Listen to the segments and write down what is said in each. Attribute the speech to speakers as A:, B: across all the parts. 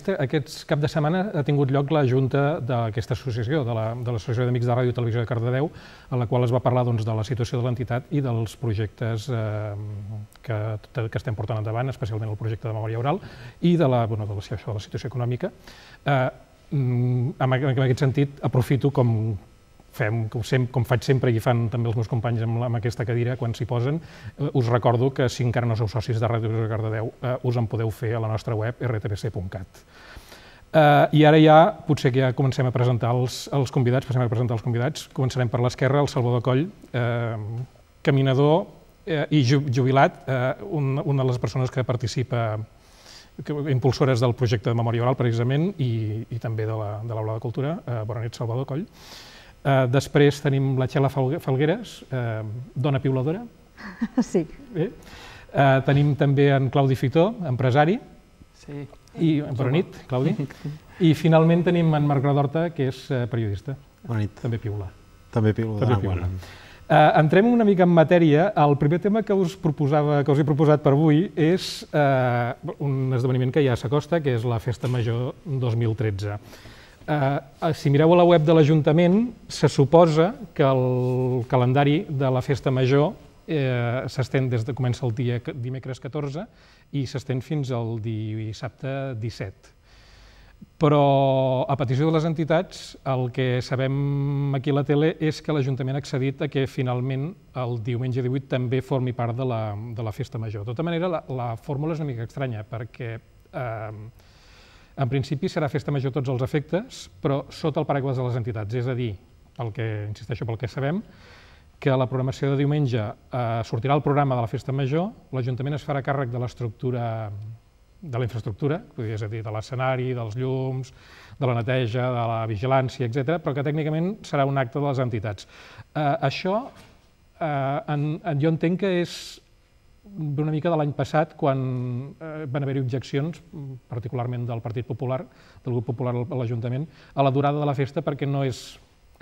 A: aquest cap de setmana ha tingut lloc la junta d'aquesta associació, de l'Associació la, d'Amics de Ràdio i Televisió de Cardedeu, en la qual es va parlar doncs, de la situació de l'entitat i dels projectes eh, que, que estem portant endavant, especialment el projecte de memòria oral i de la, bueno, de la, situació econòmica. Eh, mm, en aquest sentit, aprofito com, fem, com, sempre, com faig sempre i fan també els meus companys amb, amb aquesta cadira quan s'hi posen, eh, us recordo que si encara no sou socis de Ràdio Televisió Cardedeu, eh, us en podeu fer a la nostra web rtbc.cat. Eh, I ara ja, potser que ja comencem a presentar els, els convidats, passem a presentar els convidats, començarem per l'esquerra, el Salvador Coll, eh, caminador eh, i jubilat, eh, un, una de les persones que participa que, impulsores del projecte de memòria oral, precisament, i, i també de la, de la de Cultura. Eh, bona nit, Salvador Coll. Eh, després tenim la Txela Falgueres, eh, dona piuladora. Sí. Bé. Eh, tenim també en Claudi Fitó, empresari. Sí. I, bona nit, Claudi. I finalment tenim en Marc Gradorta, que és eh, periodista. Bona nit. També piula. També piula. També ah, piula. Ah, Uh, entrem una mica en matèria. El primer tema que us, proposava, que us he proposat per avui és uh, un esdeveniment que ja s'acosta, que és la Festa Major 2013. Eh, eh, si mireu a la web de l'Ajuntament, se suposa que el calendari de la Festa Major eh, s'estén des de comença el dia dimecres 14 i s'estén fins al dissabte 17. Però, a petició de les entitats, el que sabem aquí a la tele és que l'Ajuntament ha accedit a que finalment el diumenge 18 també formi part de la, de la Festa Major. De tota manera, la, la fórmula és una mica estranya, perquè eh, en principi serà festa major tots els efectes, però sota el paraigües de les entitats, és a dir, el que, insisteixo pel que sabem, que la programació de diumenge eh, sortirà el programa de la festa major, l'Ajuntament es farà càrrec de l'estructura de la infraestructura, és a dir, de l'escenari, dels llums, de la neteja, de la vigilància, etc., però que tècnicament serà un acte de les entitats. Eh, això eh, en, en, jo entenc que és ve una mica de l'any passat, quan eh, van haver-hi objeccions, particularment del Partit Popular, del grup popular a l'Ajuntament, a la durada de la festa perquè no és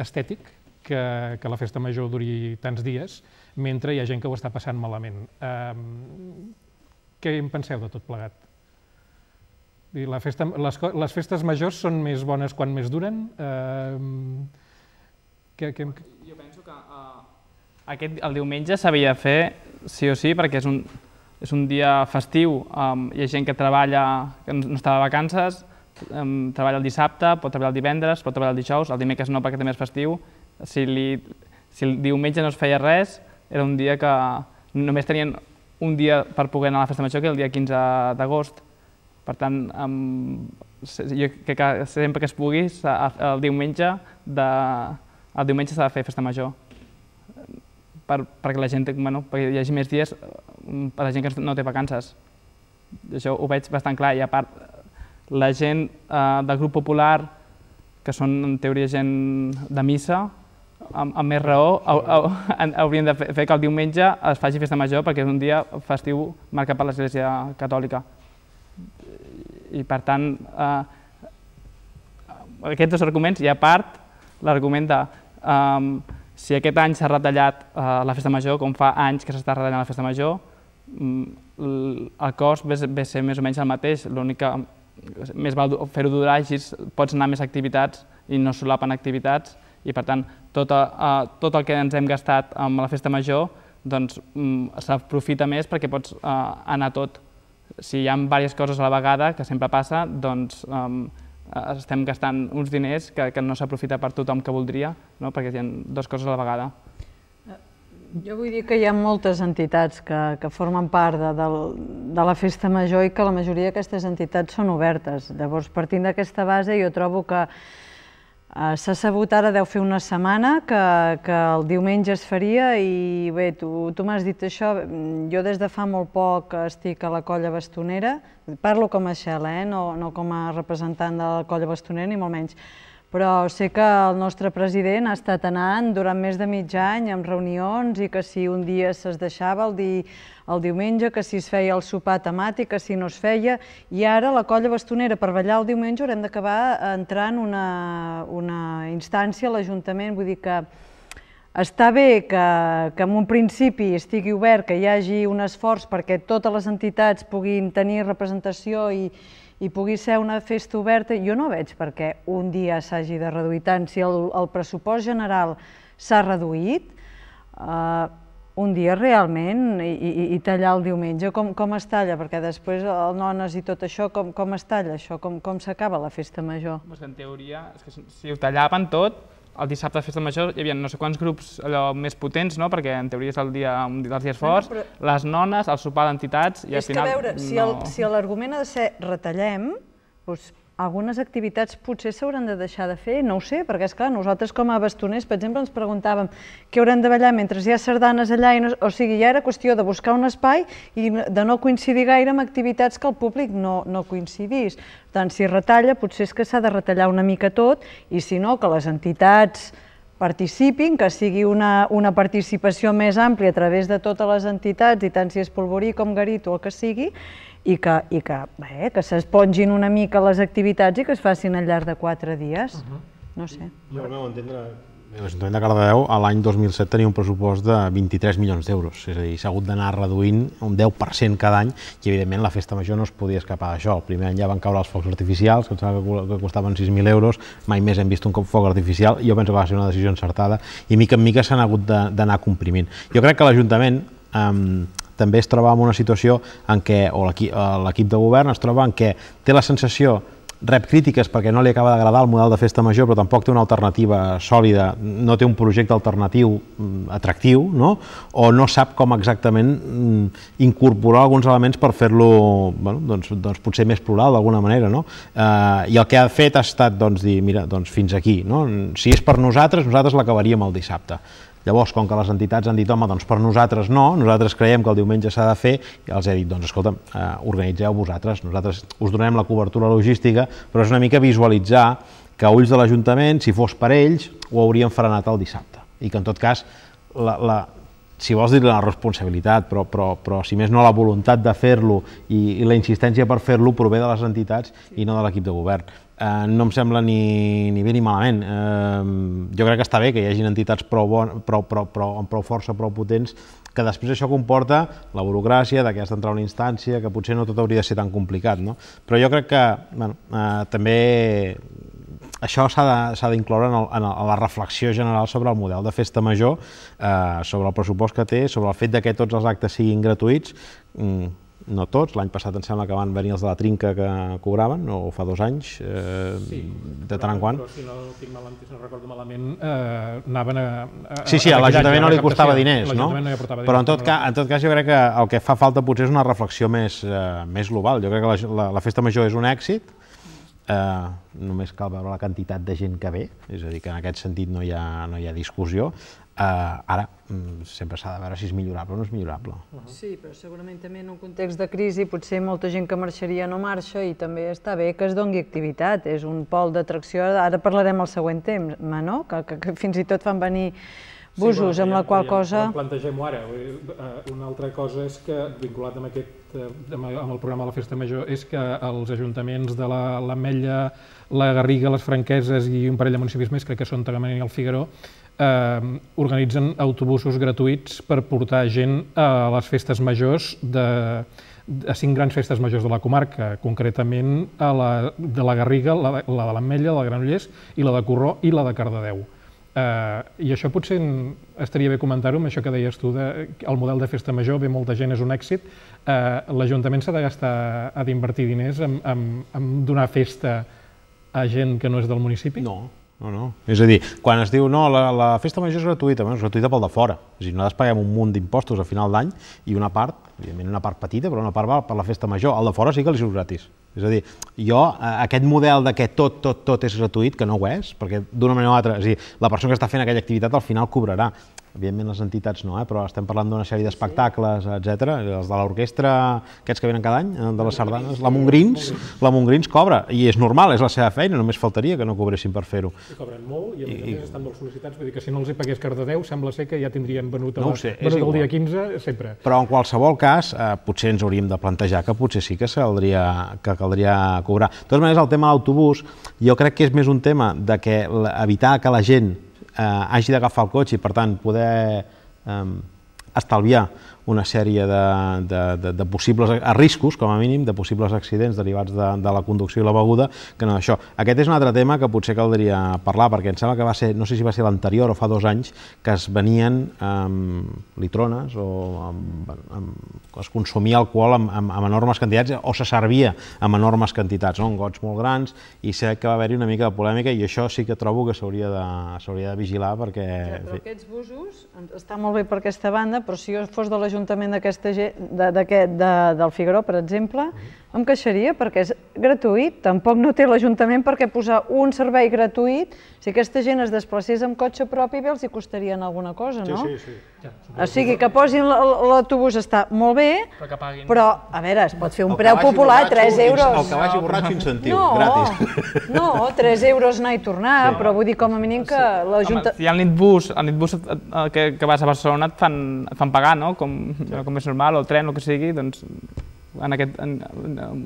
A: estètic que, que la festa major duri tants dies, mentre hi ha gent que ho està passant malament. Um, què en penseu de tot plegat? I la festa, les, les festes majors són més bones quan més duren? Um, que, que... Jo penso que
B: uh, aquest, el diumenge s'havia de fer sí o sí, perquè és un, és un dia festiu, um, hi ha gent que treballa, que no està de vacances, um, treballa el dissabte, pot treballar el divendres, pot treballar el dijous, el dimecres no perquè també és festiu, si, li, si el diumenge no es feia res, era un dia que només tenien un dia per poder anar a la festa major, que era el dia 15 d'agost. Per tant, um, jo crec que sempre que es pugui, el diumenge de, el diumenge s'ha de fer festa major per, perquè la gent, bueno, hi hagi més dies mm, per la gent que no té vacances. Això ho veig bastant clar i a part la gent eh, del grup popular, que són en teoria gent de missa, amb, amb més raó, haurien de fer que el diumenge es faci festa major perquè és un dia festiu marcat per l'Església Catòlica. I per tant, eh, aquests dos arguments, i a part l'argument de eh, si aquest any s'ha retallat eh, la festa major, com fa anys que s'està retallant la festa major, mm, el cost ve, ser més o menys el mateix, l'únic que més val fer-ho durar, així pots anar més activitats i no solapen activitats, i per tant tot, eh, tot el que ens hem gastat amb la festa major doncs mm, s'aprofita més perquè pots eh, anar tot. Si hi ha diverses coses a la vegada, que sempre passa, doncs eh, Eh, estem gastant uns diners que, que no s'aprofita per tothom que voldria, no? perquè hi ha dues coses a la vegada.
C: Eh, jo vull dir que hi ha moltes entitats que, que formen part de, de, de la Festa Major i que la majoria d'aquestes entitats són obertes. Llavors, partint d'aquesta base, jo trobo que Eh, s'ha sabut ara, deu fer una setmana, que, que el diumenge es faria i bé, tu, tu m'has dit això, jo des de fa molt poc estic a la colla bastonera, parlo com a Xela, eh? no, no com a representant de la colla bastonera ni molt menys, però sé que el nostre president ha estat anant durant més de mig any amb reunions i que si un dia se's deixava el, di, el diumenge, que si es feia el sopar temàtic, que si no es feia, i ara la colla bastonera per ballar el diumenge haurem d'acabar entrant una, una instància a l'Ajuntament, vull dir que Està bé que, que en un principi estigui obert, que hi hagi un esforç perquè totes les entitats puguin tenir representació i, i pugui ser una festa oberta, jo no veig per què un dia s'hagi de reduir tant. Si el, el pressupost general s'ha reduït, eh, un dia realment, i, i, i tallar el diumenge, com, com es talla? Perquè després el nones i tot això, com, com es talla això? Com, com s'acaba la festa major? Pues en teoria, és que si
B: ho tallaven tot, el dissabte de Festa Major hi havia no sé quants grups allò més potents, no? perquè en teoria és el dia, dels dies forts, no, però... les nones, el sopar d'entitats... i al final... És que a veure, no... si
C: l'argument ha de ser retallem, doncs algunes activitats potser s'hauran de deixar de fer, no ho sé, perquè és clar, nosaltres com a bastoners, per exemple, ens preguntàvem què hauran de ballar mentre hi ha sardanes allà, i no, o sigui, ja era qüestió de buscar un espai i de no coincidir gaire amb activitats que el públic no, no coincidís. Tant si retalla, potser és que s'ha de retallar una mica tot, i si no, que les entitats participin, que sigui una, una participació més àmplia a través de totes les entitats, i tant si és Polvorí com Garit o el que sigui, i que, i que, bé, que s'espongin una mica les activitats i que es facin al llarg de quatre dies. Mhm. No sé.
D: Jo, al meu entendre, l'Ajuntament de Cardedeu l'any 2007 tenia un pressupost de 23 milions d'euros, és a dir, s'ha hagut d'anar reduint un 10% cada any i, evidentment, la festa major no es podia escapar d'això. El primer any ja van caure els focs artificials, que em sembla que costaven 6.000 euros, mai més hem vist un foc artificial, i jo penso que va ser una decisió encertada, i mica en mica s'han hagut d'anar comprimint. Jo crec que l'Ajuntament... Eh, també es troba en una situació en què, o eh, l'equip de govern es troba en què té la sensació rep crítiques perquè no li acaba d'agradar el model de festa major, però tampoc té una alternativa sòlida, no té un projecte alternatiu mm, atractiu, no? o no sap com exactament mm, incorporar alguns elements per fer-lo bueno, doncs, doncs potser més plural d'alguna manera. No? Eh, I el que ha fet ha estat doncs, dir, mira, doncs fins aquí. No? Si és per nosaltres, nosaltres l'acabaríem el dissabte. Llavors, com que les entitats han dit, home, doncs per nosaltres no, nosaltres creiem que el diumenge s'ha de fer, i els he dit, doncs escolta, eh, organitzeu vosaltres, nosaltres us donem la cobertura logística, però és una mica visualitzar que a ulls de l'Ajuntament, si fos per ells, ho haurien frenat el dissabte. I que en tot cas, la, la, si vols dir la responsabilitat, però, però, però si més no la voluntat de fer-lo i, i la insistència per fer-lo prové de les entitats i no de l'equip de govern eh, no em sembla ni, ni bé ni malament. Eh, jo crec que està bé que hi hagin entitats prou bon, prou, prou, prou, amb prou força, prou potents, que després això comporta la burocràcia que has d'entrar a una instància, que potser no tot hauria de ser tan complicat, no? Però jo crec que bueno, eh, també això s'ha d'incloure en, en, en la reflexió general sobre el model de festa major, eh, sobre el pressupost que té, sobre el fet de que tots els actes siguin gratuïts, mm, no tots, l'any passat em sembla que van venir els de la trinca que cobraven, o fa dos anys, eh, sí, de tant en quant. Però,
A: si no, tinc malament, si no recordo malament, eh, anaven a... a sí, sí, a, a l'Ajuntament no li costava diners, no? no diners, però en tot, cas,
D: en tot cas jo crec que el que fa falta potser és una reflexió més, eh, més global. Jo crec que la, la, la festa major és un èxit, eh, només cal veure la quantitat de gent que ve, és a dir, que en aquest sentit no hi ha, no hi ha discussió. Eh, ara mm, sempre s'ha de veure si és millorable o no és millorable.
C: Sí, però segurament també en un context de crisi potser molta gent que marxaria no marxa i també està bé que es dongui activitat, és un pol d'atracció, ara parlarem al següent temps, no? que, que, que fins i tot fan venir busos, sí, amb la ja, qual ja, cosa... Ja
A: plantegem-ho ara. Eh, una altra cosa és que, vinculat amb, aquest, eh, amb el programa de la Festa Major, és que els ajuntaments de l'Ametlla, la, la Garriga, les Franqueses i un parell de municipis més, crec que són Tagamanent i el Figaró, eh, organitzen autobusos gratuïts per portar gent a les festes majors de, a cinc grans festes majors de la comarca, concretament a la, de la Garriga, la, la de l'Ametlla, la de Granollers, i la de Corró i la de Cardedeu. Uh, I això potser estaria bé comentar-ho amb això que deies tu, de, el model de festa major, bé, molta gent és un èxit, uh, l'Ajuntament s'ha de gastar, ha d'invertir diners en, en, en donar festa a gent que no és del municipi? No, no,
D: no. És a dir, quan es diu, no, la, la festa major és gratuïta, bueno, és gratuïta pel de fora. És a dir, nosaltres paguem un munt d'impostos a final d'any i una part, evidentment una part petita, però una part va per la festa major. Al de fora sí que li surt gratis. És a dir, jo, eh, aquest model de que tot, tot, tot és gratuït, que no ho és, perquè d'una manera o altra, és a dir, la persona que està fent aquella activitat al final cobrarà evidentment les entitats no, eh? però estem parlant d'una sèrie d'espectacles, etc. els de l'orquestra, aquests que venen cada any, eh, de les sardanes, la Montgrins, la Montgrins cobra, i és normal, és la seva feina, només faltaria que no cobressin per fer-ho.
A: I cobren molt, i a més I, a més estan molt sol·licitats, vull dir que si no els hi pagués Cardedeu, sembla ser que ja tindríem venut, no sé, venut el dia 15 sempre.
D: Però en qualsevol cas, eh, potser ens hauríem de plantejar que potser sí que, caldria, que caldria cobrar. De totes maneres, el tema de l'autobús, jo crec que és més un tema de que evitar que la gent eh, hagi d'agafar el cotxe i, per tant, poder eh, estalviar una sèrie de, de, de, de possibles a riscos, com a mínim, de possibles accidents derivats de, de la conducció i la beguda, que no d'això. Aquest és un altre tema que potser caldria parlar, perquè em sembla que va ser, no sé si va ser l'anterior o fa dos anys, que es venien amb litrones o amb, amb, es consumia alcohol amb, amb, amb enormes quantitats o se servia amb enormes quantitats, no? en gots molt grans, i sé que va haver-hi una mica de polèmica i això sí que trobo que s'hauria de, de vigilar perquè... Ja,
C: però aquests busos, està molt bé per aquesta banda, però si jo fos de Junta l'Ajuntament de, de, de, del Figaró, per exemple, em queixaria perquè és gratuït, tampoc no té l'Ajuntament perquè posar un servei gratuït, si aquesta gent es desplacés amb cotxe propi bé els hi costarien alguna cosa, no? Sí, sí, sí. o sigui, que posin l'autobús està molt bé, però, paguin... però, a veure, es pot fer un preu popular, 3 euros. El que vagi borratxo incentiu, no,
B: gratis. No,
C: 3 euros anar i tornar, sí. però vull dir com a mínim que l'Ajuntament... la Junta...
B: si hi ha el bus, el que, que vas a Barcelona et fan, et fan pagar, no? Com, sí. com és normal, o el tren, el que sigui, doncs en aquest en, en, en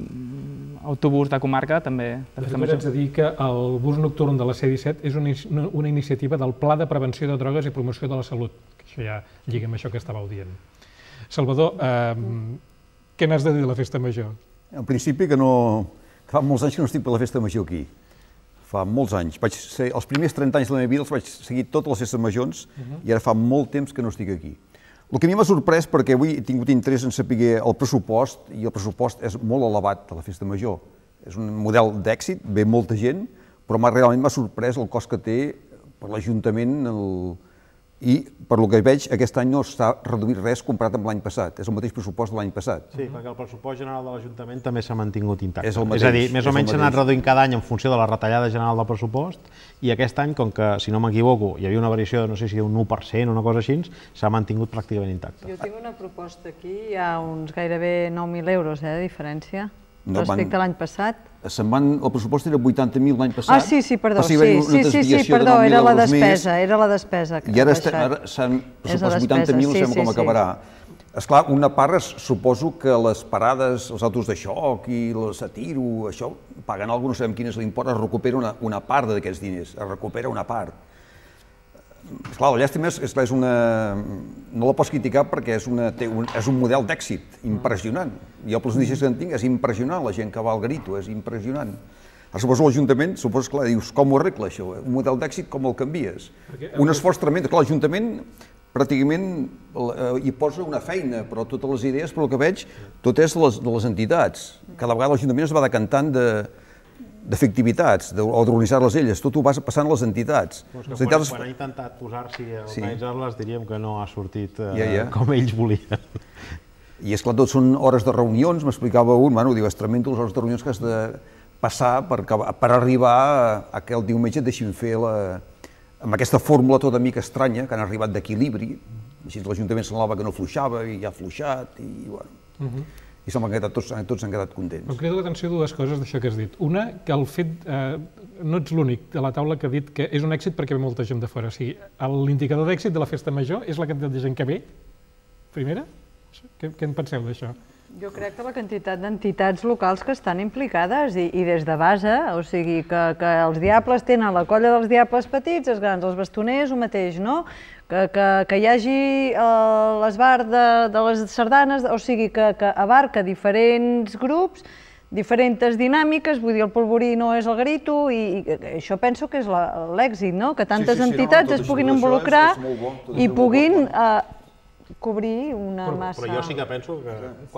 B: autobús de comarca també... també de fet, haig de
A: dir que el bus nocturn de la C-17 és una, una iniciativa del Pla de Prevenció de Drogues i Promoció de la Salut, que això ja lliga amb això que estàveu dient. Salvador, eh, què n'has de dir de la Festa Major?
E: En principi que no... fa molts anys que no estic per la Festa Major aquí. Fa molts anys. Vaig ser, els primers 30 anys de la meva vida els vaig seguir totes les festes majors uh mhm. -huh. i ara fa molt temps que no estic aquí. El que a mi m'ha sorprès, perquè avui he tingut interès en saber el pressupost, i el pressupost és molt elevat de la Festa Major. És un model d'èxit, ve molta gent, però realment m'ha sorprès el cost que té per l'Ajuntament el, i per lo que veig aquest any no s'ha reduït res comparat amb l'any passat, és el mateix pressupost de
D: l'any passat. Sí, perquè el pressupost general de l'Ajuntament també s'ha mantingut intacte. És, mateix, és a dir, més o menys s'ha anat reduint cada any en funció de la retallada general del pressupost i aquest any, com que, si no m'equivoco, hi havia una variació de no sé si un 1% o una cosa així, s'ha mantingut pràcticament intacte.
C: Jo tinc una proposta aquí, hi ha uns gairebé 9.000 euros eh, de diferència. No respecte van... a l'any passat?
D: Se'n van... El
E: pressupost era 80.000 l'any passat. Ah, sí, sí, perdó. sí, sí, sí, sí, perdó, era la despesa,
C: més, era la despesa que I ara, està, ara
E: s'han pressupost 80.000, sí, sí, com acabarà. Esclar, una part és, suposo que les parades, els autos de xoc i les atiro, això, pagant alguna no sabem quin és l'import, es recupera una, una part d'aquests diners, es recupera una part Esclar, la llàstima és, és, és una... no la pots criticar perquè és, una, té un, és un model d'èxit impressionant. Jo, el les que en tinc, és impressionant la gent que va al grito, és impressionant. A suposo l'Ajuntament, suposo, que dius, com ho arregla això? Un model d'èxit, com el canvies? Perquè, un esforç tremendo. Clar, l'Ajuntament pràcticament eh, hi posa una feina, però totes les idees, però el que veig, tot és de les, de les entitats. Cada vegada l'Ajuntament es va decantant de, d'efectivitats o d'organitzar-les elles, tot ho vas passant a les entitats. les entitats... Quan, quan
D: ha intentat posar-s'hi
F: a organitzar-les,
D: sí. diríem que no ha sortit
E: eh, com ells volien. I és clar, tot són hores de reunions, m'explicava un, bueno, diu, és tremendo les hores de reunions que has de passar per, per arribar a que el diumenge et deixin fer la, amb aquesta fórmula tota mica estranya que han arribat d'equilibri, així l'Ajuntament semblava que no fluixava i ja ha fluixat, i bueno... Uh mhm. -huh i som quedat, tots, eh, tots han quedat contents.
A: Em crida l'atenció dues coses d'això que has dit. Una, que el fet... Eh, no ets l'únic de la taula que ha dit que és un èxit perquè ve molta gent de fora. O sigui, l'indicador d'èxit de la festa major és la quantitat de gent que ve, primera? Què, què en penseu
F: d'això?
C: Jo crec que la quantitat d'entitats locals que estan implicades i, i des de base, o sigui, que, que els diables tenen la colla dels diables petits, els grans, els bastoners, o mateix, no? Que, que, que hi hagi eh, l'esbar de, de les sardanes, o sigui, que, que abarca diferents grups, diferents dinàmiques, vull dir, el polvorí no és el grito, i, i això penso que és l'èxit, no? Que tantes sí, sí, sí, entitats no, es puguin involucrar és, és bo, i puguin... Bo, cobrir una però, massa... Però jo sí
D: que penso que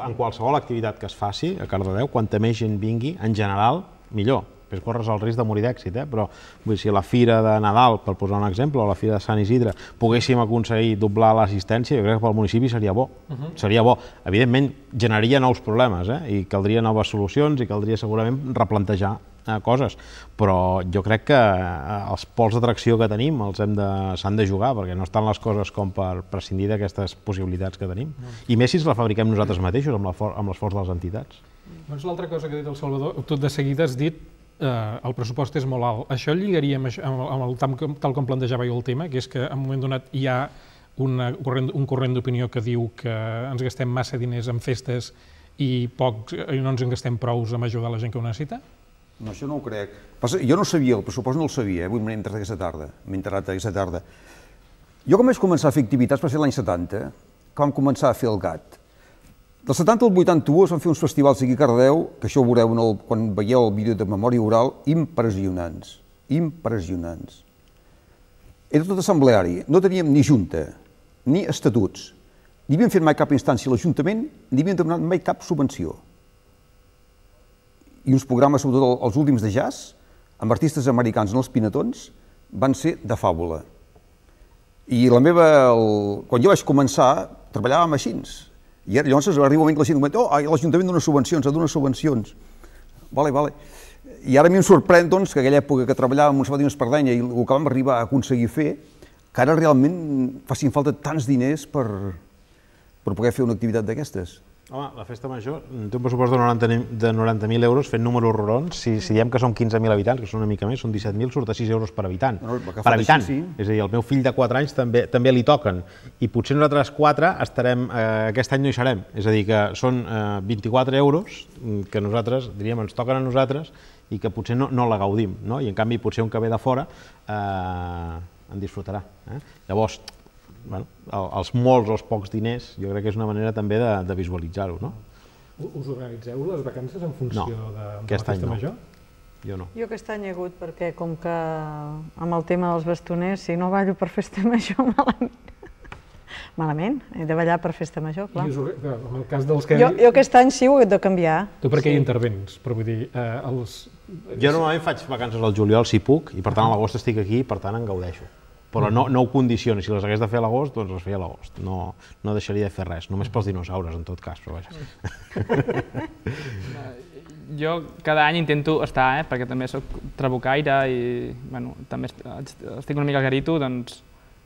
D: en qualsevol activitat que es faci a Cardedeu, quanta més gent vingui, en general, millor. Després corres el risc de morir d'èxit, eh? però vull dir, si la Fira de Nadal, per posar un exemple, o la Fira de Sant Isidre, poguéssim aconseguir doblar l'assistència, jo crec que pel municipi seria bo. Uh mhm. -huh. Seria bo. Evidentment, generaria nous problemes eh? i caldria noves solucions i caldria segurament replantejar a eh, coses, però jo crec que eh, els pols d'atracció que tenim els hem de, s'han de jugar, perquè no estan les coses com per prescindir d'aquestes possibilitats que tenim. I més si la fabriquem nosaltres mateixos, amb l'esforç de les entitats.
A: Doncs l'altra cosa que ha dit el Salvador, tot de seguida has dit eh, el pressupost és molt alt. Això lligaria amb, això, amb el, tal com, tal com plantejava jo el tema, que és que en un moment donat hi ha una, corrent, un corrent d'opinió que diu que ens gastem massa diners en festes i poc, i no ens en gastem prous amb ajudar la gent que ho necessita?
E: No, això no ho crec. Passa, jo no sabia, el pressupost no el sabia, eh? avui m'he enterat aquesta tarda. M'he enterat aquesta tarda. Jo com vaig començar a fer activitats va ser l'any 70, que vam començar a fer el GAT. Del 70 al 81 es van fer uns festivals aquí a Cardeu, que això ho veureu el, quan veieu el vídeo de memòria oral, impressionants, impressionants. Era tot assembleari, no teníem ni junta, ni estatuts, ni havíem fet mai cap instància a l'Ajuntament, ni havíem demanat mai cap subvenció i uns programes, sobretot els últims de jazz, amb artistes americans en els pinatons, van ser de fàbula. I la meva... El... Quan jo vaig començar, treballava amb aixins. I llavors arriba un moment que la gent comenta, oh, l'Ajuntament dona subvencions, dona subvencions. Vale, vale. I ara a mi em sorprèn, doncs, que aquella època que treballava amb sabat i Espardenya i el que vam arribar a aconseguir fer, que ara realment
D: facin falta tants diners per, per poder fer una activitat d'aquestes. Home, la festa major té un pressupost de 90.000 90 euros fent números rurons. Si, si diem que som 15.000 habitants, que són una mica més, són 17.000, surt a 6 euros per habitant. No, per habitant. Així, sí. És a dir, el meu fill de 4 anys també també li toquen. I potser nosaltres 4 estarem, eh, aquest any no hi serem. És a dir, que són eh, 24 euros que nosaltres, diríem, ens toquen a nosaltres i que potser no, no la gaudim. No? I en canvi, potser un que ve de fora eh, en disfrutarà. Eh? Llavors, bueno, els molts o els pocs diners, jo crec que és una manera també de, de visualitzar-ho.
A: No? Us organitzeu les vacances en funció no, de, de la festa no. major?
D: Jo no.
C: Jo aquest any he hagut, perquè com que amb el tema dels bastoners, si no ballo per festa major, malament. Malament, he de ballar per festa major, clar. I us, en el cas dels que... Jo, jo aquest any sí ho he de canviar.
A: Tu per què sí. hi intervens? Però vull dir, eh, els... Jo normalment
D: faig vacances al juliol, si puc, i per tant a l'agost estic aquí, per tant en gaudeixo però no, no ho condiciona. Si les hagués de fer a l'agost, doncs les feia a l'agost. No, no deixaria de fer res, només pels dinosaures, en tot cas, però vaja.
B: jo cada any intento estar, eh, perquè també sóc trabucaire i bueno, també estic una mica al garito, doncs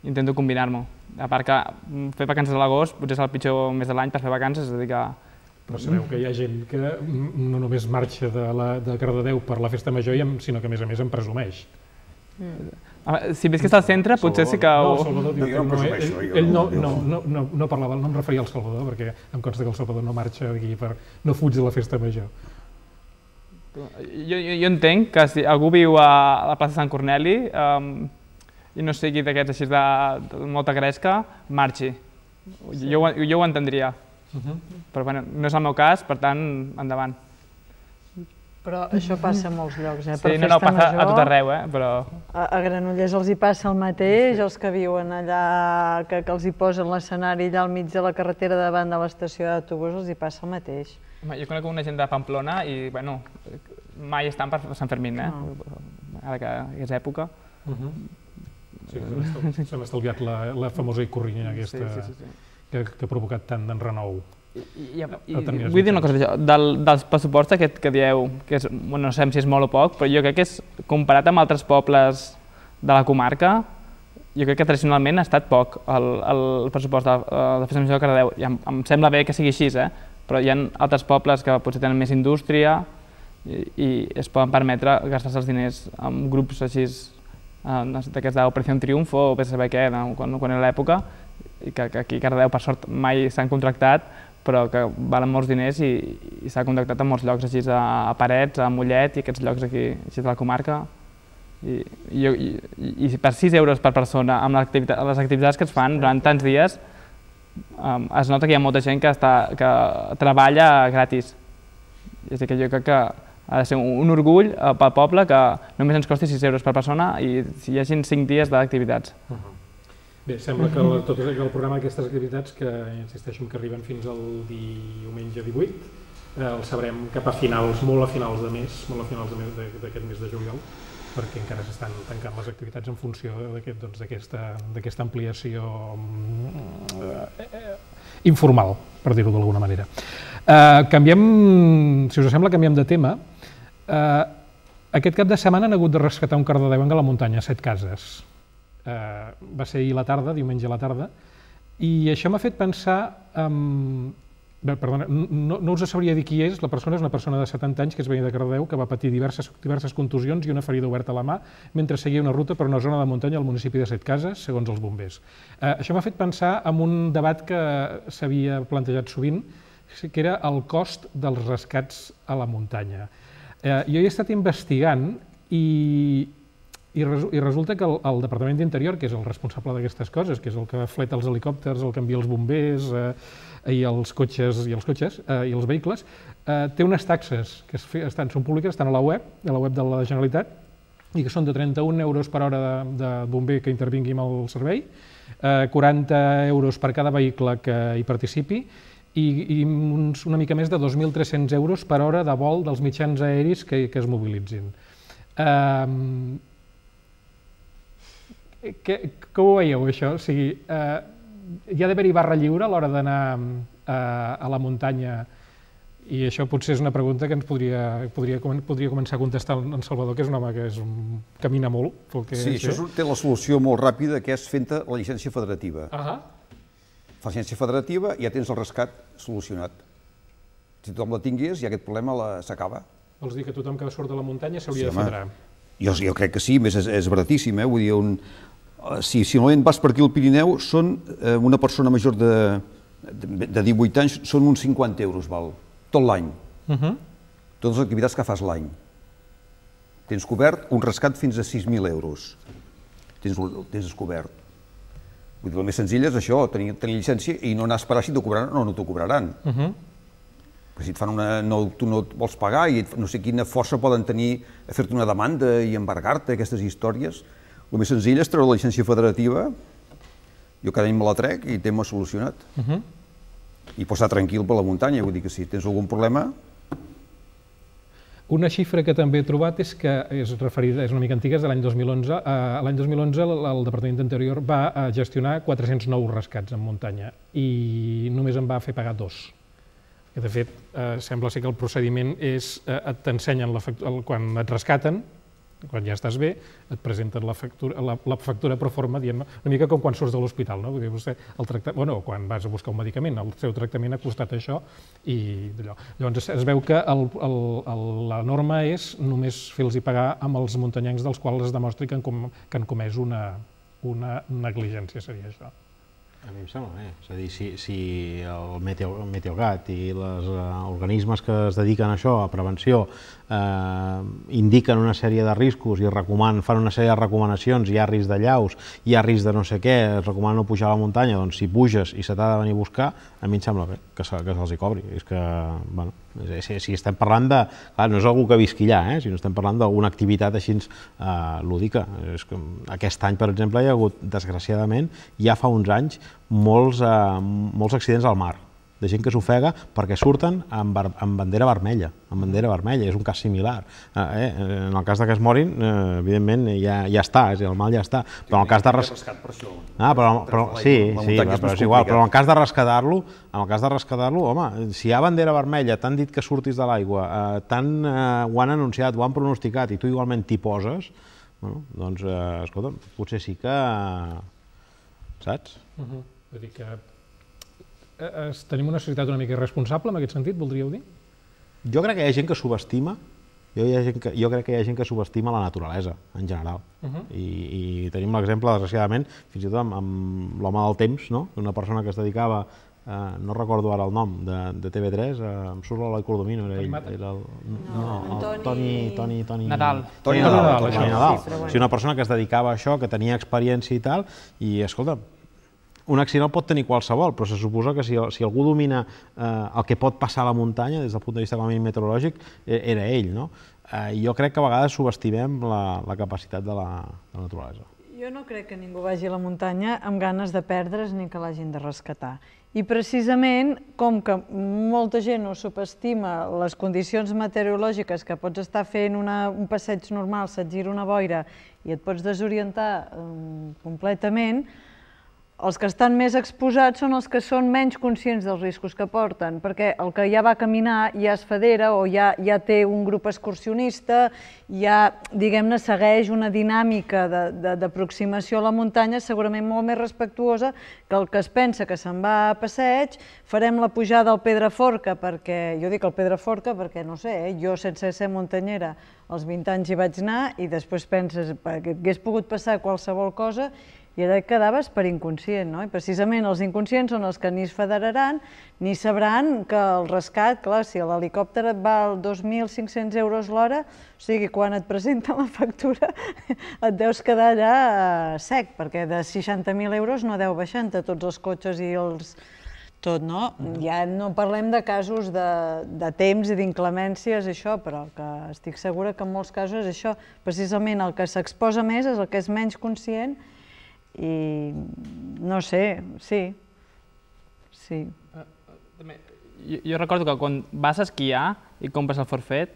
B: intento combinar-m'ho. A part que mm, fer vacances a l'agost potser és el pitjor mes de l'any per fer vacances, és a dir que però sabeu que hi ha gent que
A: mm, no només marxa de, la, de Cardedeu per la festa major, sinó que a més a més em presumeix. Mm. Ah, si està al centre, potser sí que... No, Salvador diu no, no, ell, ell no, no, no, no, no parlava, no em referia al Salvador, perquè em consta que el Salvador no marxa aquí per, no fuig de la festa major.
B: Jo, jo, jo entenc que si algú viu a la plaça Sant Corneli um, i no sigui d'aquests així de, de molta gresca, marxi. Sí. Jo, jo ho entendria. Uh mhm. -huh. Però bueno, no és el meu cas, per tant, endavant.
C: Però això passa a molts llocs, eh? Per sí, no, no, passa major, a tot arreu, eh? Però... A, a Granollers els hi passa el mateix, sí. els que viuen allà, que, que els hi posen l'escenari allà al mig de la carretera davant de l'estació d'autobús, els hi passa el mateix.
B: Home, jo conec una gent de Pamplona i, bueno, mai estan per Sant Fermín, eh? No. Ara que és època. Uh mhm. -huh. Sí, s'ha estalviat
A: la, la famosa icorrinya aquesta sí, sí, sí, sí. Que, que ha provocat tant d'enrenou.
B: I, i, i, vull dir una cosa, del, dels pressuposts aquest que dieu, que és, bueno, no sabem si és molt o poc, però jo crec que és, comparat amb altres pobles de la comarca, jo crec que tradicionalment ha estat poc el, el pressupost de, eh, de Festa Major de Cardedeu. I em, em sembla bé que sigui així, eh? però hi ha altres pobles que potser tenen més indústria i, i es poden permetre gastar-se els diners en grups així eh, d'aquests d'Operació Triunfo o a saber què, quan, quan era l'època, i que, que aquí a Cardedeu per sort mai s'han contractat, però que valen molts diners i, i s'ha contactat a molts llocs així a, a Parets, a Mollet i aquests llocs aquí així de la comarca. I, i, i, i per 6 euros per persona, amb activitat, les activitats que es fan durant tants dies, um, es nota que hi ha molta gent que, està, que treballa gratis. És a dir, que jo crec que ha de ser un, un orgull eh, pel poble que només ens costi 6 euros per persona i si hi hagi 5 dies d'activitats. Uh mhm. -huh.
A: Bé, sembla que el, tot el programa d'aquestes activitats, que insisteixo que arriben fins al diumenge 18, eh, el sabrem cap a finals, molt a finals de mes, molt a finals d'aquest mes de juliol, perquè encara s'estan tancant les activitats en funció doncs, d'aquesta aquest, doncs, ampliació eh, informal, per dir-ho d'alguna manera. Eh, canviem, si us sembla, canviem de tema. Eh, aquest cap de setmana han hagut de rescatar un cardedeu a la muntanya, set cases eh, va ser ahir a la tarda, diumenge a la tarda, i això m'ha fet pensar en... Bé, perdona, no, no us sabria dir qui és, la persona és una persona de 70 anys que es veia de Cardeu, que va patir diverses, diverses contusions i una ferida oberta a la mà mentre seguia una ruta per una zona de muntanya al municipi de Set Cases, segons els bombers. Eh, això m'ha fet pensar en un debat que s'havia plantejat sovint, que era el cost dels rescats a la muntanya. Eh, jo he estat investigant i, i, resu I resulta que el, el Departament d'Interior, que és el responsable d'aquestes coses, que és el que fleta els helicòpters, el que envia els bombers eh, i els cotxes i els cotxes eh, i els vehicles, eh, té unes taxes que es estan, són públiques, estan a la web, a la web de la Generalitat, i que són de 31 euros per hora de, de bomber que intervingui amb el servei, eh, 40 euros per cada vehicle que hi participi, i, i uns, una mica més de 2.300 euros per hora de vol dels mitjans aeris que, que es mobilitzin. Eh, que, com ho veieu, això? O sigui, eh, hi ha d'haver-hi barra lliure a l'hora d'anar eh, a la muntanya i això potser és una pregunta que ens podria, podria, podria començar a contestar en Salvador, que és un home que és un, camina molt. Perquè, sí, això
E: té la solució molt ràpida, que és fent la llicència federativa. Uh -huh. Fa llicència federativa i ja tens el rescat solucionat. Si tothom la tingués, ja aquest problema s'acaba.
A: Vols dir que tothom que surt de la muntanya s'hauria sí, de federar?
E: Jo, jo crec que sí, més és, és baratíssim, eh? Vull dir, un, Eh, si, si normalment vas per aquí al Pirineu, són eh, una persona major de, de, de 18 anys, són uns 50 euros, val? Tot l'any. Uh mhm. -huh. Totes les activitats que fas l'any. Tens cobert un rescat fins a 6.000 euros. Tens, tens descobert. Vull dir, el més senzill és això, tenir, tenir llicència i no anar a esperar si t'ho cobraran o no, no t'ho cobraran. Uh mhm. -huh. Perquè si et fan una... No, tu no et vols pagar i et, no sé quina força poden tenir a fer-te una demanda i embargar-te aquestes històries el més senzill és treure la llicència federativa, jo cada any me la trec i tema solucionat. Uh mhm. -huh. I posar tranquil per la muntanya, vull dir que si tens algun problema...
A: Una xifra que també he trobat és que és referida, és una mica antiga, és de l'any 2011. Uh, eh, l'any 2011 el, el Departament d'Interior va uh, gestionar 409 rescats en muntanya i només en va fer pagar dos que de fet eh, sembla ser que el procediment és, eh, t'ensenyen quan et rescaten, quan ja estàs bé, et presenten la factura, la, la factura pro forma, diguem una mica com quan surts de l'hospital, no? Vull dir, vostè, el tracta... bueno, quan vas a buscar un medicament, el seu tractament ha costat això i d'allò. Llavors es veu que el, el, el, la norma és només fer-los pagar amb els muntanyencs dels quals es demostri que han, com, que han comès una, una negligència, seria això.
D: A mi em sembla bé. És a dir, si, si el, meteo, i els uh, eh, organismes que es dediquen a això, a prevenció, eh, indiquen una sèrie de riscos i recoman, fan una sèrie de recomanacions, hi ha risc de llaus, hi ha risc de no sé què, es recomana no pujar a la muntanya, doncs si puges i se t'ha de venir a buscar, a mi em sembla bé que, se, se'ls hi cobri. És que, bueno, si, si estem parlant de... Clar, no és algú que visqui allà, eh? sinó estem parlant d'alguna activitat així eh, lúdica. És que aquest any, per exemple, hi ha hagut, desgraciadament, ja fa uns anys, molts, eh, molts accidents al mar de gent que s'ofega perquè surten amb, amb bandera vermella, amb bandera vermella, és un cas similar. Ah, eh, en el cas de que es morin, eh, evidentment, ja, ja està, és el mal ja està. Però en el cas de... Res... Per això. Ah, però, però, sí, sí, però és igual, però en el cas de rescatar-lo, en el cas de rescatar-lo, home, si hi ha bandera vermella, t'han dit que surtis de l'aigua, eh, tant eh, ho han anunciat, ho han pronosticat i tu igualment t'hi poses, bueno, doncs, eh, escolta, potser sí que...
A: saps? Uh mhm. -huh. Vull dir que es, eh, eh, tenim una societat una mica irresponsable en aquest sentit, voldríeu dir?
D: Jo crec que hi ha gent que subestima jo, hi ha gent que, jo crec que hi ha gent que subestima la naturalesa, en general. Uh mhm. -huh. I, I tenim l'exemple, desgraciadament, fins i tot amb, amb l'home del temps, no? una persona que es dedicava, eh, no recordo ara el nom, de, de TV3, eh, em surt l'Eloi Cordomino, era ell. Era el, no, no, el Toni... Toni,
B: Toni, Nadal. Toni
D: Nadal, Toni Nadal. Sí, bueno. una persona que es dedicava a això, que tenia experiència i tal, i escolta, un accident el pot tenir qualsevol, però se suposa que si, si algú domina eh, el que pot passar a la muntanya des del punt de vista com meteorològic, eh, era ell, no? Eh, jo crec que a vegades subestimem la, la capacitat de la, de la naturalesa.
C: Jo no crec que ningú vagi a la muntanya amb ganes de perdre's ni que l'hagin de rescatar. I precisament, com que molta gent no subestima les condicions meteorològiques que pots estar fent una, un passeig normal, se't gira una boira i et pots desorientar eh, completament, els que estan més exposats són els que són menys conscients dels riscos que porten, perquè el que ja va caminar ja es federa o ja, ja té un grup excursionista, ja, diguem-ne, segueix una dinàmica d'aproximació a la muntanya segurament molt més respectuosa que el que es pensa que se'n va a passeig, farem la pujada al Pedraforca, perquè, jo dic al Pedraforca perquè, no sé, eh, jo sense ser muntanyera als 20 anys hi vaig anar i després penses que hagués pogut passar qualsevol cosa i ara quedaves per inconscient, no? I precisament els inconscients són els que ni es federaran ni sabran que el rescat, clar, si l'helicòpter et val 2.500 euros l'hora, o sigui, quan et presenta la factura et deus quedar allà eh, sec, perquè de 60.000 euros no deu baixar entre tots els cotxes i els... tot, no? Mm. Ja no parlem de casos de, de temps i d'inclemències, això, però que estic segura que en molts casos això, precisament el que s'exposa més és el que és menys conscient i no sé, sí, sí. Eh, eh, també,
B: jo, jo recordo que quan vas a esquiar i compres el forfet,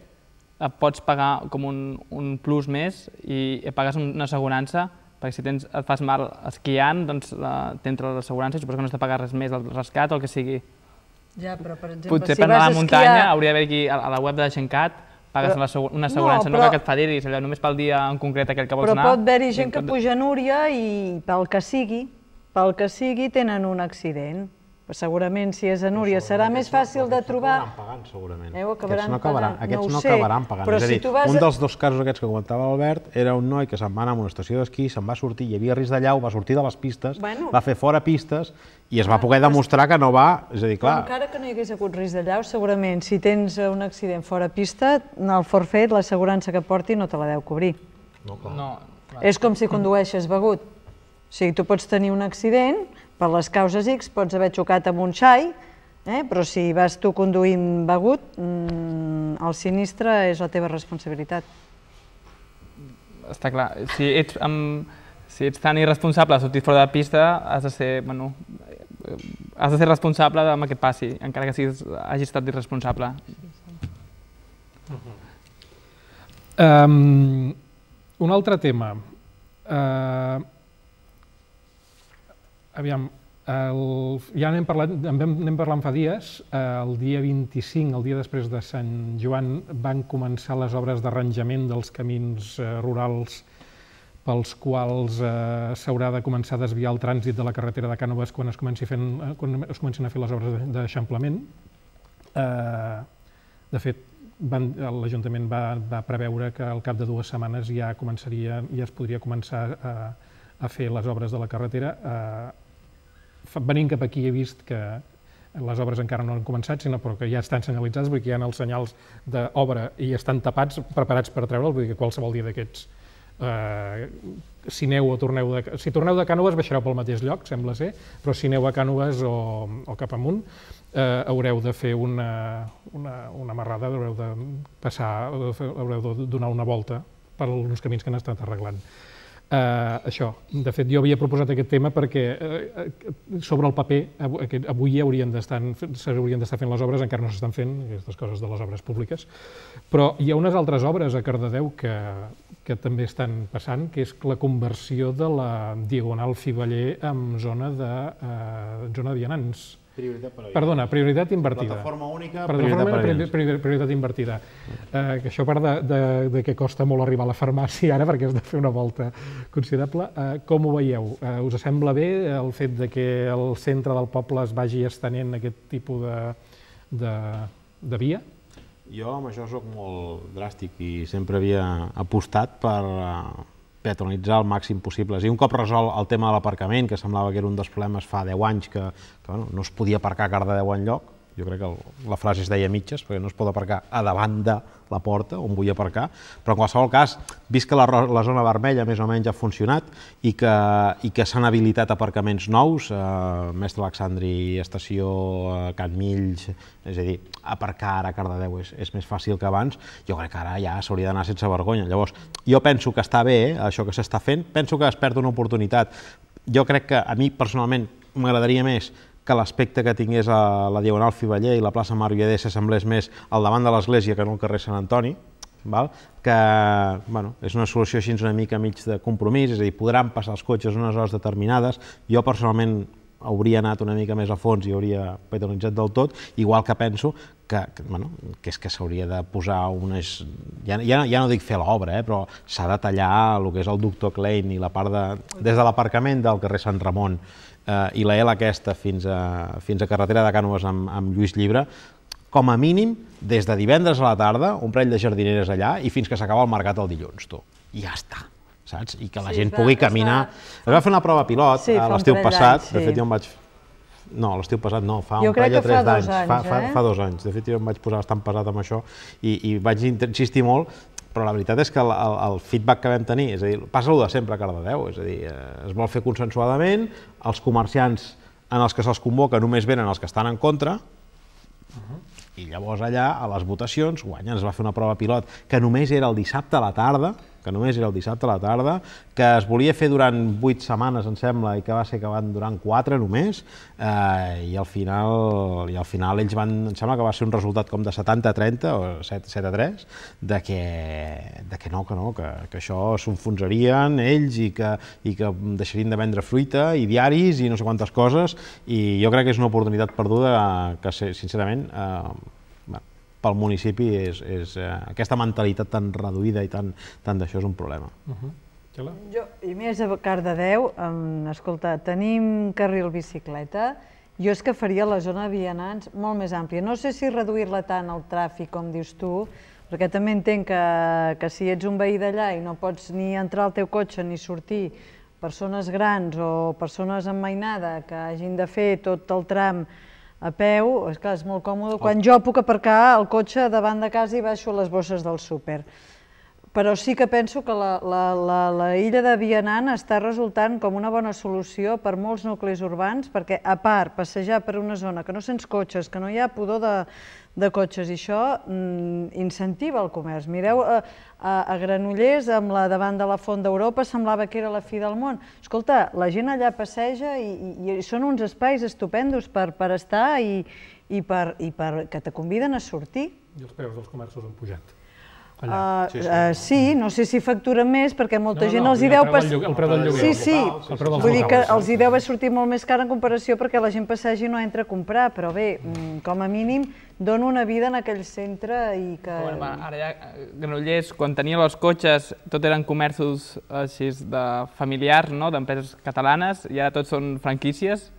B: et pots pagar com un, un plus més i, i pagues una assegurança perquè si tens, et fas mal esquiant, doncs eh, t'entra l'assegurança i suposo que no has de pagar res més, del rescat o el que sigui.
C: Ja, però per exemple, Potser si per anar a la muntanya esquiar... hauria
B: d'haver aquí a, a la web de Gencat pagues però, segu una assegurança, no, però, no que et federis, allò, només pel dia en concret aquell que vols però anar. Però pot haver-hi gent que puja
C: a Núria i pel que sigui, pel que sigui tenen un accident. Però segurament si és a Núria serà més fàcil de trobar... Acabaran pagant, segurament. aquests no acabaran, pagant. Aquests no, acabaran pagant. és a dir, un dels
D: dos casos aquests que comentava l'Albert era un noi que se'n va anar a una estació d'esquí, se'n va sortir, hi havia risc de llau, va sortir de les pistes, va fer fora pistes i es va ah, poder demostrar que no va... És a dir, clar...
C: encara que no hi hagués hagut risc llau, segurament si tens un accident fora pista, el forfet, l'assegurança que porti no te la deu cobrir. No, clar. No, clar. És com si condueixes begut. O sigui, tu pots tenir un accident, per les causes X pots haver xocat amb un xai, eh? però si vas tu conduint begut, mmm, el sinistre és la teva responsabilitat.
B: Està clar. Si ets, amb, si ets tan irresponsable sortir fora de pista, has de ser, bueno, has de ser responsable amb que et passi, encara que siguis, hagis estat irresponsable.
A: Um, un altre tema. Uh, Aviam, el, ja n'hem parlat, en vam, anem parlant fa dies, el dia 25, el dia després de Sant Joan, van començar les obres d'arranjament dels camins eh, rurals pels quals eh, s'haurà de començar a desviar el trànsit de la carretera de Cànoves quan es, comenci fent, eh, quan es comencin a fer les obres d'eixamplament. Eh, de fet, l'Ajuntament va, va preveure que al cap de dues setmanes ja començaria, ja es podria començar a, eh, a fer les obres de la carretera. Eh, venint cap aquí he vist que les obres encara no han començat, sinó però que ja estan senyalitzades, vull dir que hi ha els senyals d'obra i estan tapats, preparats per treure'l, vull dir que qualsevol dia d'aquests eh, si aneu o torneu de... Si torneu de Cànoves baixareu pel mateix lloc, sembla ser, però si aneu a Cànoves o, o cap amunt eh, haureu de fer una, una, una marrada, haureu de passar, haureu de donar una volta per alguns camins que han estat arreglant eh, això. De fet, jo havia proposat aquest tema perquè eh, eh sobre el paper avui, avui haurien d'estar haurien d'estar fent les obres, encara no s'estan fent, aquestes coses de les obres públiques, però hi ha unes altres obres a Cardedeu que, que també estan passant, que és la conversió de la Diagonal Fiballer en zona de, eh, zona de vianants Prioritat per Perdona, prioritat invertida. Plataforma única, Perdona, prioritat, prioritat, prioritat, prioritat invertida. Eh, que això part de, de, de que costa molt arribar a la farmàcia ara perquè has de fer una volta considerable. Eh, com ho veieu? Eh, us sembla bé el fet de que el centre del poble es vagi estenent aquest tipus de, de, de via?
D: Jo amb això sóc molt dràstic i sempre havia apostat per, eh, peatonitzar el màxim possible. I un cop resol el tema de l'aparcament, que semblava que era un dels problemes fa 10 anys que, que bueno, no es podia aparcar a en enlloc, jo crec que el, la frase es deia mitges, perquè no es pot aparcar a davant de la porta on vull aparcar, però en qualsevol cas, vist que la, la zona vermella més o menys ha funcionat i que, i que s'han habilitat aparcaments nous, eh, Mestre Alexandri, Estació, eh, Can Mills, és a dir, aparcar ara a Cardedeu és, és més fàcil que abans, jo crec que ara ja s'hauria d'anar sense vergonya. Llavors, jo penso que està bé eh, això que s'està fent, penso que es perd una oportunitat. Jo crec que a mi personalment m'agradaria més que l'aspecte que tingués a la Diagonal Fiballer i la plaça Mar Marviader s'assemblés més al davant de l'església que no al carrer Sant Antoni, val? que bueno, és una solució així una mica mig de compromís, és a dir, podran passar els cotxes unes hores determinades. Jo personalment hauria anat una mica més a fons i hauria petronitzat del tot, igual que penso que, que, bueno, que és que s'hauria de posar unes... Ja, ja, ja no dic fer l'obra, eh, però s'ha de tallar el que és el doctor Klein i la part de... des de l'aparcament del carrer Sant Ramon eh, i la L aquesta fins a, fins a carretera de Cànoves amb, amb Lluís Llibre, com a mínim, des de divendres a la tarda, un parell de jardineres allà i fins que s'acaba el mercat el dilluns, tu. I ja està saps? I que la sí, gent va, pugui caminar. Es va fer una prova pilot sí, eh, l'estiu passat, sí. de fet jo em vaig... No, l'estiu passat no, fa jo un parell de tres anys fa, eh? fa, fa dos anys. De fet jo em vaig posar bastant pesat amb això i, i vaig insistir molt però la veritat és que el, el, el feedback que vam tenir, és a dir, passa el de sempre a Cardedeu, és a dir, eh, es vol fer consensuadament, els comerciants en els que se'ls convoca només venen els que estan en contra, uh -huh. i llavors allà, a les votacions, guanya, es va fer una prova pilot que només era el dissabte a la tarda, que només era el dissabte a la tarda, que es volia fer durant 8 setmanes, em sembla, i que va ser que van durant 4 només, eh, i, al final, i al final ells van, em sembla que va ser un resultat com de 70 a 30, o 7, 7 a 3, de que, de que no, que no, que, que això s'enfonsarien ells i que, i que deixarien de vendre fruita i diaris i no sé quantes coses, i jo crec que és una oportunitat perduda que, sincerament, eh, pel municipi és, és eh, aquesta mentalitat tan reduïda i tan, tan d'això és un problema.
A: Uh -huh.
C: Jo, I més a Cardedeu, um, escolta, tenim carril bicicleta, jo és que faria la zona de vianants molt més àmplia. No sé si reduir-la tant al tràfic, com dius tu, perquè també entenc que, que si ets un veí d'allà i no pots ni entrar al teu cotxe ni sortir persones grans o persones amb que hagin de fer tot el tram a peu, és clar, és molt còmode, quan jo puc aparcar el cotxe davant de casa i baixo les bosses del súper però sí que penso que la, la, la, de Vianant està resultant com una bona solució per molts nuclis urbans, perquè a part, passejar per una zona que no sents cotxes, que no hi ha pudor de, de cotxes, i això mm, incentiva el comerç. Mireu, a, eh, a, a Granollers, amb la davant de la Font d'Europa, semblava que era la fi del món. Escolta, la gent allà passeja i, i, i són uns espais estupendos per, per estar i, i, per, i per, que te conviden a sortir.
A: I els preus dels comerços han pujat
C: allà. Uh, sí, Uh, sí, no sé si factura més, perquè molta no, gent no, els hi deu... Pas... El preu del lloguer. Sí, sí, local, vull dir que els hi deu haver sortit molt més car en comparació perquè la gent passegi no entra a comprar, però bé, mm, com a mínim, dono una vida en aquell centre i que... Bueno, ara ja, eh,
B: Granollers, quan tenia els cotxes, tot eren comerços així de familiars, no?, d'empreses catalanes, i ara tots són franquícies.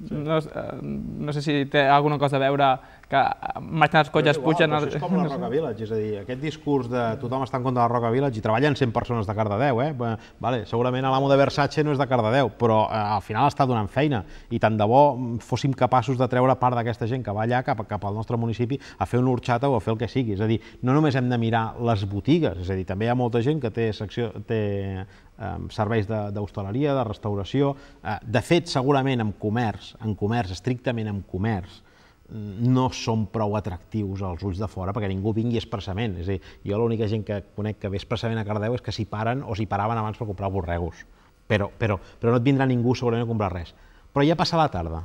B: Sí. No, eh, no sé si té alguna cosa a veure que eh, màquines colles igual, pugen... Al... és com la Roca
D: Village, és a dir, aquest discurs de tothom està en contra de la Roca Village i treballen 100 persones de Cardedeu, eh? Vale, segurament l'amo de Versace no és de Cardedeu, però eh, al final està donant feina i tant de bo mm, fóssim capaços de treure part d'aquesta gent que va allà cap, cap al nostre municipi a fer una urxata o a fer el que sigui. És a dir, no només hem de mirar les botigues, és a dir, també hi ha molta gent que té secció, té eh, serveis d'hostaleria, de, de restauració, eh, de fet, segurament en comerç, en comerç, estrictament en comerç, no són prou atractius als ulls de fora perquè ningú vingui expressament. És a dir, jo l'única gent que conec que ve expressament a Cardeu és que s'hi paren o s'hi paraven abans per comprar borregos. Però, però, però no et vindrà ningú segurament a comprar res. Però ja passar la tarda,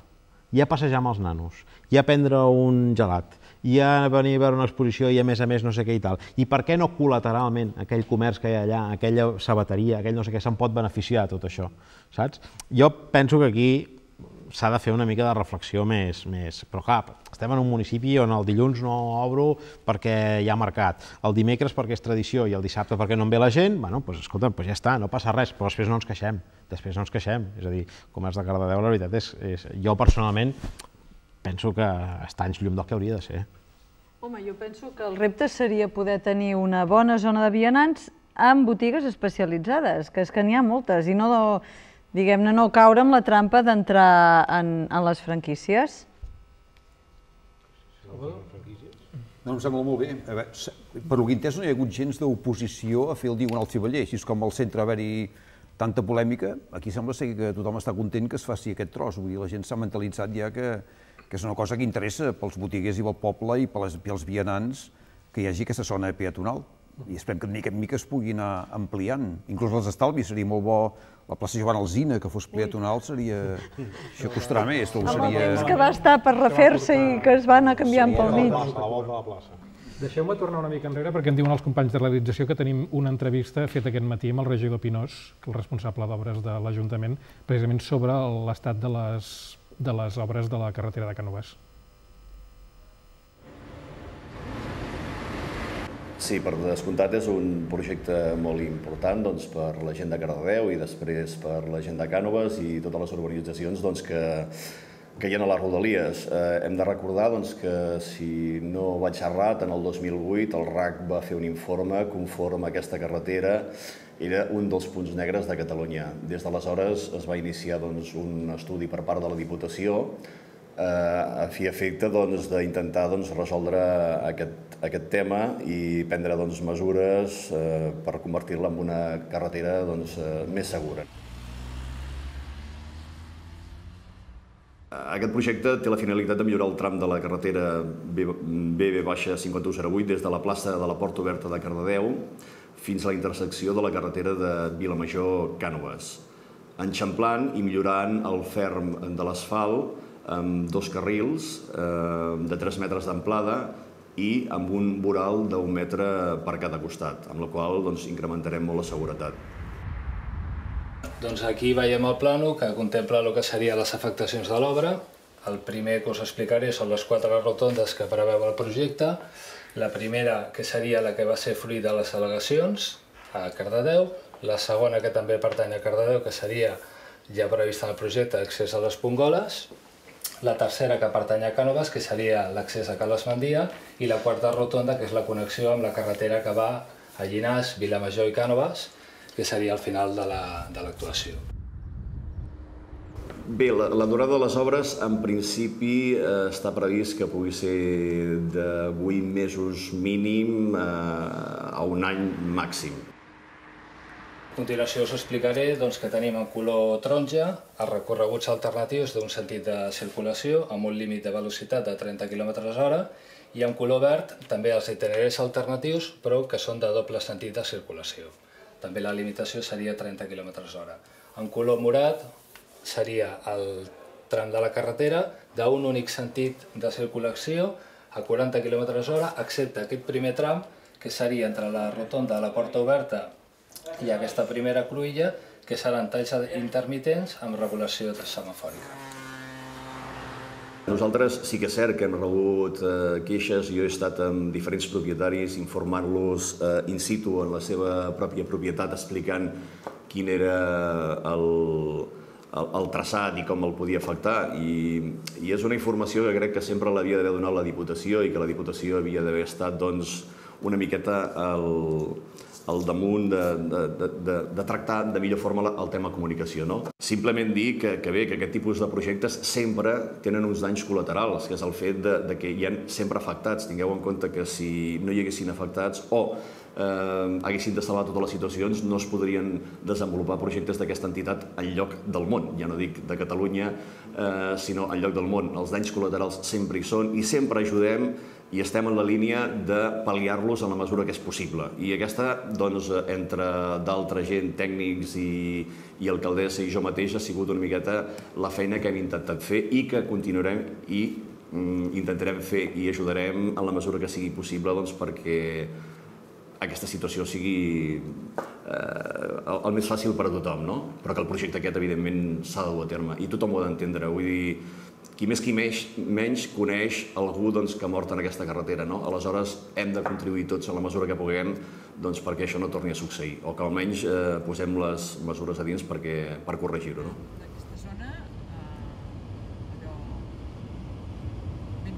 D: ja passejar amb els nanos, ja prendre un gelat, ja venir a veure una exposició i a més a més no sé què i tal. I per què no col·lateralment aquell comerç que hi ha allà, aquella sabateria, aquell no sé què, se'n pot beneficiar de tot això, saps? Jo penso que aquí s'ha de fer una mica de reflexió més, més... Però clar, estem en un municipi on el dilluns no obro perquè hi ha mercat, el dimecres perquè és tradició i el dissabte perquè no en ve la gent, bueno, doncs, escolta, doncs ja està, no passa res, però després no ens queixem, després no ens queixem. És a dir, com és de Cardedeu, la veritat és, és... Jo personalment penso que està anys llum del que hauria de ser.
C: Home, jo penso que el repte seria poder tenir una bona zona de vianants amb botigues especialitzades, que és que n'hi ha moltes, i no... De diguem-ne, no caure en la trampa d'entrar en, en les franquícies?
E: No, em sembla molt bé. A veure, per lo que entès no hi ha hagut gens d'oposició a fer el Diagonal Ciballer, així com al centre haver-hi tanta polèmica, aquí sembla ser que tothom està content que es faci aquest tros, vull dir, la gent s'ha mentalitzat ja que, que és una cosa que interessa pels botiguers i pel poble i pels, pels vianants que hi hagi aquesta zona peatonal. I esperem que de mica en mica es pugui anar ampliant. Inclús els estalvis seria molt bo la plaça Joan Alzina, que fos peatonal, seria... això costarà més, tot seria... temps que
C: va estar per refer-se i que es va anar canviant pel mig. A la volta de la
D: plaça.
A: Deixeu-me tornar una mica enrere perquè em diuen els companys de realització que tenim una entrevista feta aquest matí amb el regidor Pinós, el responsable d'obres de l'Ajuntament, precisament sobre l'estat de les, de les obres de la carretera de Canoves.
G: Sí, per descomptat és un projecte molt important doncs, per la gent de Cardedeu i després per la gent de Cànoves i totes les urbanitzacions doncs, que, que hi ha a les Rodalies. Eh, hem de recordar doncs, que, si no vaig errat, en el 2008 el RAC va fer un informe conforme aquesta carretera era un dels punts negres de Catalunya. Des d'aleshores es va iniciar doncs, un estudi per part de la Diputació Eh, a fi efecte doncs, d'intentar doncs, doncs, resoldre aquest, aquest tema i prendre doncs, mesures eh, per convertir-la en una carretera doncs, eh, més segura. Aquest projecte té la finalitat de millorar el tram de la carretera BB-5108 des de la plaça de la Porta Oberta de Cardedeu fins a la intersecció de la carretera de Vilamajor-Cànoves, enxamplant i millorant el ferm de l'asfalt amb dos carrils eh, de 3 metres d'amplada i amb un voral d'un metre per cada costat, amb la qual doncs, incrementarem molt la seguretat.
F: Doncs aquí veiem el plano que contempla el que serien les afectacions de l'obra. El primer que us explicaré són les quatre rotondes que preveu el projecte. La primera, que seria la que va ser fruit de les al·legacions, a Cardedeu. La segona, que també pertany a Cardedeu, que seria ja prevista en el projecte, accés a les Pongoles la tercera que pertany a Cànoves, que seria l'accés a Calos Mandia, i la quarta rotonda, que és la connexió amb la carretera que va a Llinàs, Vilamajor i Cànoves, que seria el final de l'actuació. La, de
G: Bé, la, la durada de les obres, en principi, eh, està previst que pugui ser de 8 mesos mínim eh, a un any màxim.
F: A continuació us explicaré doncs, que tenim en color taronja els recorreguts alternatius d'un sentit de circulació amb un límit de velocitat de 30 km h i en color verd també els itineraris alternatius però que són de doble sentit de circulació. També la limitació seria 30 km h. En color morat seria el tram de la carretera d'un únic sentit de circulació a 40 km h, excepte aquest primer tram que seria entre la rotonda de la porta oberta i aquesta primera cruïlla, que seran talls intermitents amb regulació semafòrica.
G: Nosaltres sí que és cert que hem rebut eh, queixes, jo he estat amb diferents propietaris informant-los eh, in situ en la seva pròpia propietat, explicant quin era el, el, el traçat i com el podia afectar. I, I és una informació que crec que sempre l'havia d'haver donat la Diputació i que la Diputació havia d'haver estat doncs, una miqueta el, al damunt de, de, de, de, de tractar de millor forma el tema comunicació. No? Simplement dir que, que bé, que aquest tipus de projectes sempre tenen uns danys col·laterals, que és el fet de, de que hi ha sempre afectats. Tingueu en compte que si no hi haguessin afectats o eh, haguessin de salvar totes les situacions, no es podrien desenvolupar projectes d'aquesta entitat en lloc del món, ja no dic de Catalunya, eh, sinó en lloc del món. Els danys col·laterals sempre hi són i sempre ajudem i estem en la línia de pal·liar-los en la mesura que és possible. I aquesta, doncs, entre d'altra gent, tècnics i, i alcaldessa i jo mateix, ha sigut una miqueta la feina que hem intentat fer i que continuarem i mm, intentarem fer i ajudarem en la mesura que sigui possible doncs, perquè aquesta situació sigui eh, el, el més fàcil per a tothom, no? però que el projecte aquest, evidentment, s'ha de dur a terme i tothom ho ha d'entendre. Vull dir, qui més qui més, menys coneix algú doncs, que ha mort en aquesta carretera. No? Aleshores, hem de contribuir tots a la mesura que puguem doncs, perquè això no torni a succeir, o que almenys eh, posem les mesures a dins perquè, per corregir-ho. No? zona, eh,
A: allò... ben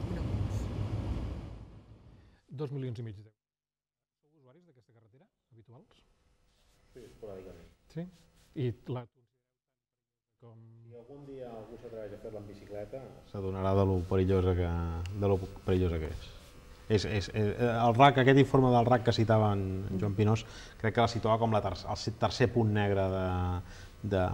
A: Dos milions i mig d'euros. Sou usuaris d'aquesta carretera, habituals? Sí, esporàdicament. Sí? I la algun dia algú s'atreveix a
D: fer-la en bicicleta, s'adonarà de lo perillosa que, de lo perillosa que és. És, és, és, eh, el RAC, aquest informe del RAC que citava en Joan Pinós, crec que la situava com la ter el tercer punt negre de, de,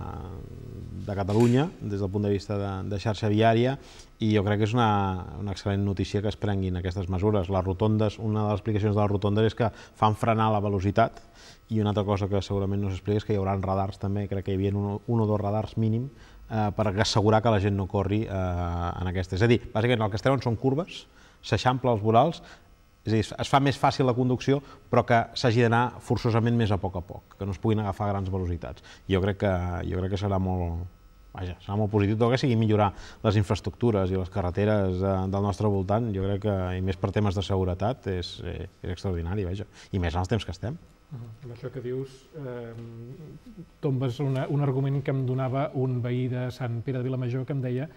D: de Catalunya des del punt de vista de, de xarxa viària i jo crec que és una, una excel·lent notícia que es prenguin aquestes mesures. Les rotondes, una de les explicacions de les rotondes és que fan frenar la velocitat i una altra cosa que segurament no s'explica és que hi haurà radars també, crec que hi havia un, un o dos radars mínim eh, per assegurar que la gent no corri eh, en aquesta. És a dir, bàsicament el que es treuen són curves, s'eixample els vorals, és a dir, es fa més fàcil la conducció, però que s'hagi d'anar forçosament més a poc a poc, que no es puguin agafar grans velocitats. Jo crec que, jo crec que serà molt, vaja, serà molt positiu, tot que sigui millorar les infraestructures i les carreteres de, eh, del nostre voltant, jo crec que, i més per temes de seguretat, és, eh, és extraordinari, vaja, i més en els temps que estem.
A: Amb això que dius, eh, tombes una, un argument que em donava un veí de Sant Pere de Vilamajor que em deia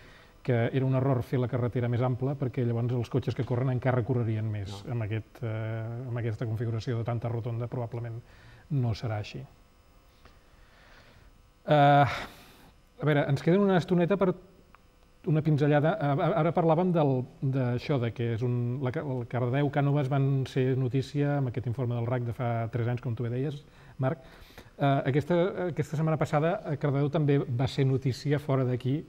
A: que era un error fer la carretera més ampla perquè llavors els cotxes que corren encara correrien més. No. Amb, aquest, eh, amb aquesta configuració de tanta rotonda probablement no serà així. Eh, a veure, ens queden una estoneta per una pinzellada. Ara parlàvem d'això, de que és un, la, el Cardedeu Cànoves van ser notícia amb aquest informe del RAC de fa 3 anys, com tu bé deies, Marc. Eh, aquesta, aquesta setmana passada eh, Cardedeu també va ser notícia fora d'aquí.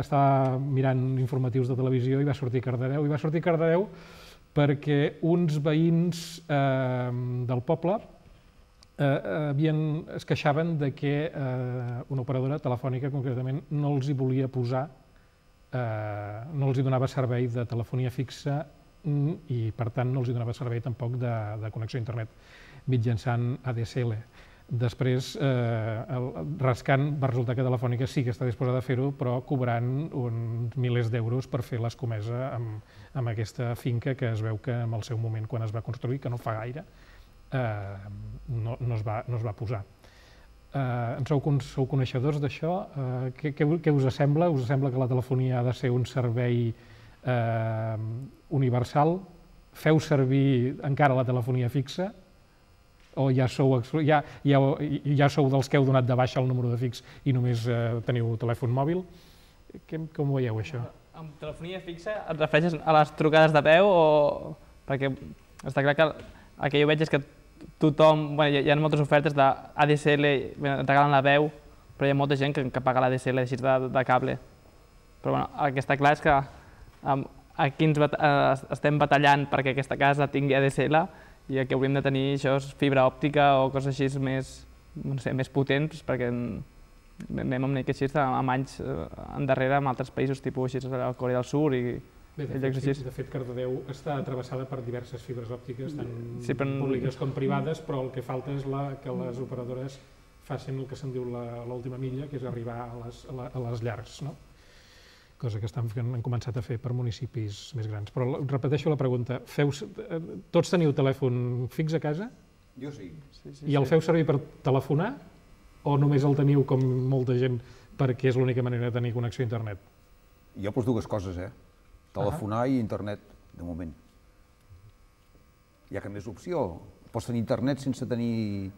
A: estava mirant informatius de televisió i va sortir Cardedeu. I va sortir Cardedeu perquè uns veïns eh, del poble eh, havien, es queixaven de que eh, una operadora telefònica concretament no els hi volia posar, eh, no els hi donava servei de telefonia fixa mm, i per tant no els hi donava servei tampoc de, de connexió a internet mitjançant ADSL. Després, eh, el, rascant, va resultar que Telefònica sí que està disposada a fer-ho, però cobrant uns milers d'euros per fer l'escomesa amb, amb aquesta finca que es veu que en el seu moment, quan es va construir, que no fa gaire, eh, no, no, es va, no es va posar. Eh, en sou, sou coneixedors d'això? Eh, què, què, què us sembla? Us sembla que la telefonia ha de ser un servei eh, universal? Feu servir encara la telefonia fixa? O ja sou, ja, ja, ja sou dels que heu donat de baixa el número de fix i només eh, teniu telèfon mòbil? Com, com ho veieu, això?
B: Amb telefonia fixa et refereixes a les trucades de peu o... Perquè està clar que el que jo veig és que tothom, bueno, hi, ha, hi ha moltes ofertes d'ADSL, et regalen la veu, però hi ha molta gent que, que paga l'ADSL així de, de cable. Però bueno, el que està clar és que um, aquí ens bat, uh, eh, estem batallant perquè aquesta casa tingui ADSL i el que hauríem de tenir això és fibra òptica o coses així més, no sé, més potents perquè anem amb una així amb anys eh, endarrere amb altres països tipus així a Corea del Sud i, Bé, de, fet, exercici.
A: de fet, Cardedeu està travessada per diverses fibres òptiques, tant sí, però... públiques com privades, però el que falta és la, que les operadores facin el que se'n diu l'última milla, que és arribar a les, a, la, a les llars, no? cosa que estan, han començat a fer per municipis més grans. Però repeteixo la pregunta, feu, eh, tots teniu telèfon fix a casa? Jo sí. sí, sí I el sí. feu servir per telefonar o només el teniu com molta gent perquè és l'única manera de tenir connexió a internet?
E: Jo poso dues coses, eh? Telefonar uh -huh. i internet, de moment. Hi ha que més opció. Pots tenir internet sense tenir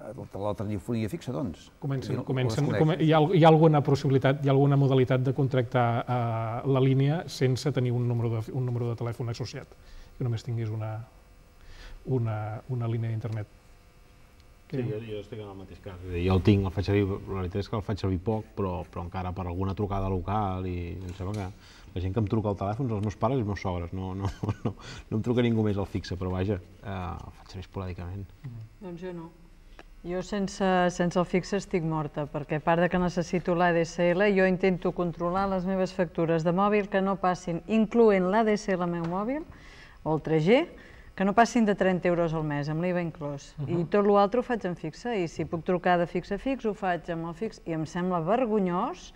E: eh, la telefonia fixa, doncs. Comencen, no, comencen, com,
A: hi, ha, hi ha alguna possibilitat, hi ha alguna modalitat de contractar eh, la línia sense tenir un número, de, un número de telèfon associat, que només tinguis una, una, una línia d'internet. Sí, jo, jo
D: estic en el mateix cas. Jo el tinc, el faig servir, la veritat és que el faig servir poc, però, però encara per alguna trucada local i em sembla que la gent que em truca al telèfon són els meus pares i els meus sogres, no, no, no, no em truca ningú més al fixe, però vaja, eh, el faig servir esporàdicament. Mm.
C: Doncs jo no. Jo sense, sense el fixe estic morta, perquè a part de que necessito l'ADSL, jo intento controlar les meves factures de mòbil que no passin, incloent l'ADSL meu mòbil, o el 3G, que no passin de 30 euros al mes, amb l'IVA inclòs. Uh -huh. I tot l'altre ho faig en fixe, i si puc trucar de fixe a fix, ho faig amb el fix, i em sembla vergonyós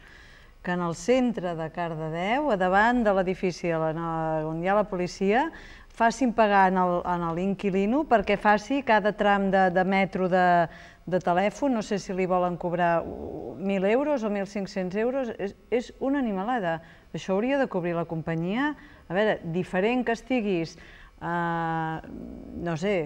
C: que en el centre de Cardedeu, a davant de l'edifici on hi ha la policia, facin pagar en l'inquilino perquè faci cada tram de, de metro de, de telèfon, no sé si li volen cobrar 1.000 euros o 1.500 euros, és, és una animalada. Això hauria de cobrir la companyia. A veure, diferent que estiguis, eh, no sé,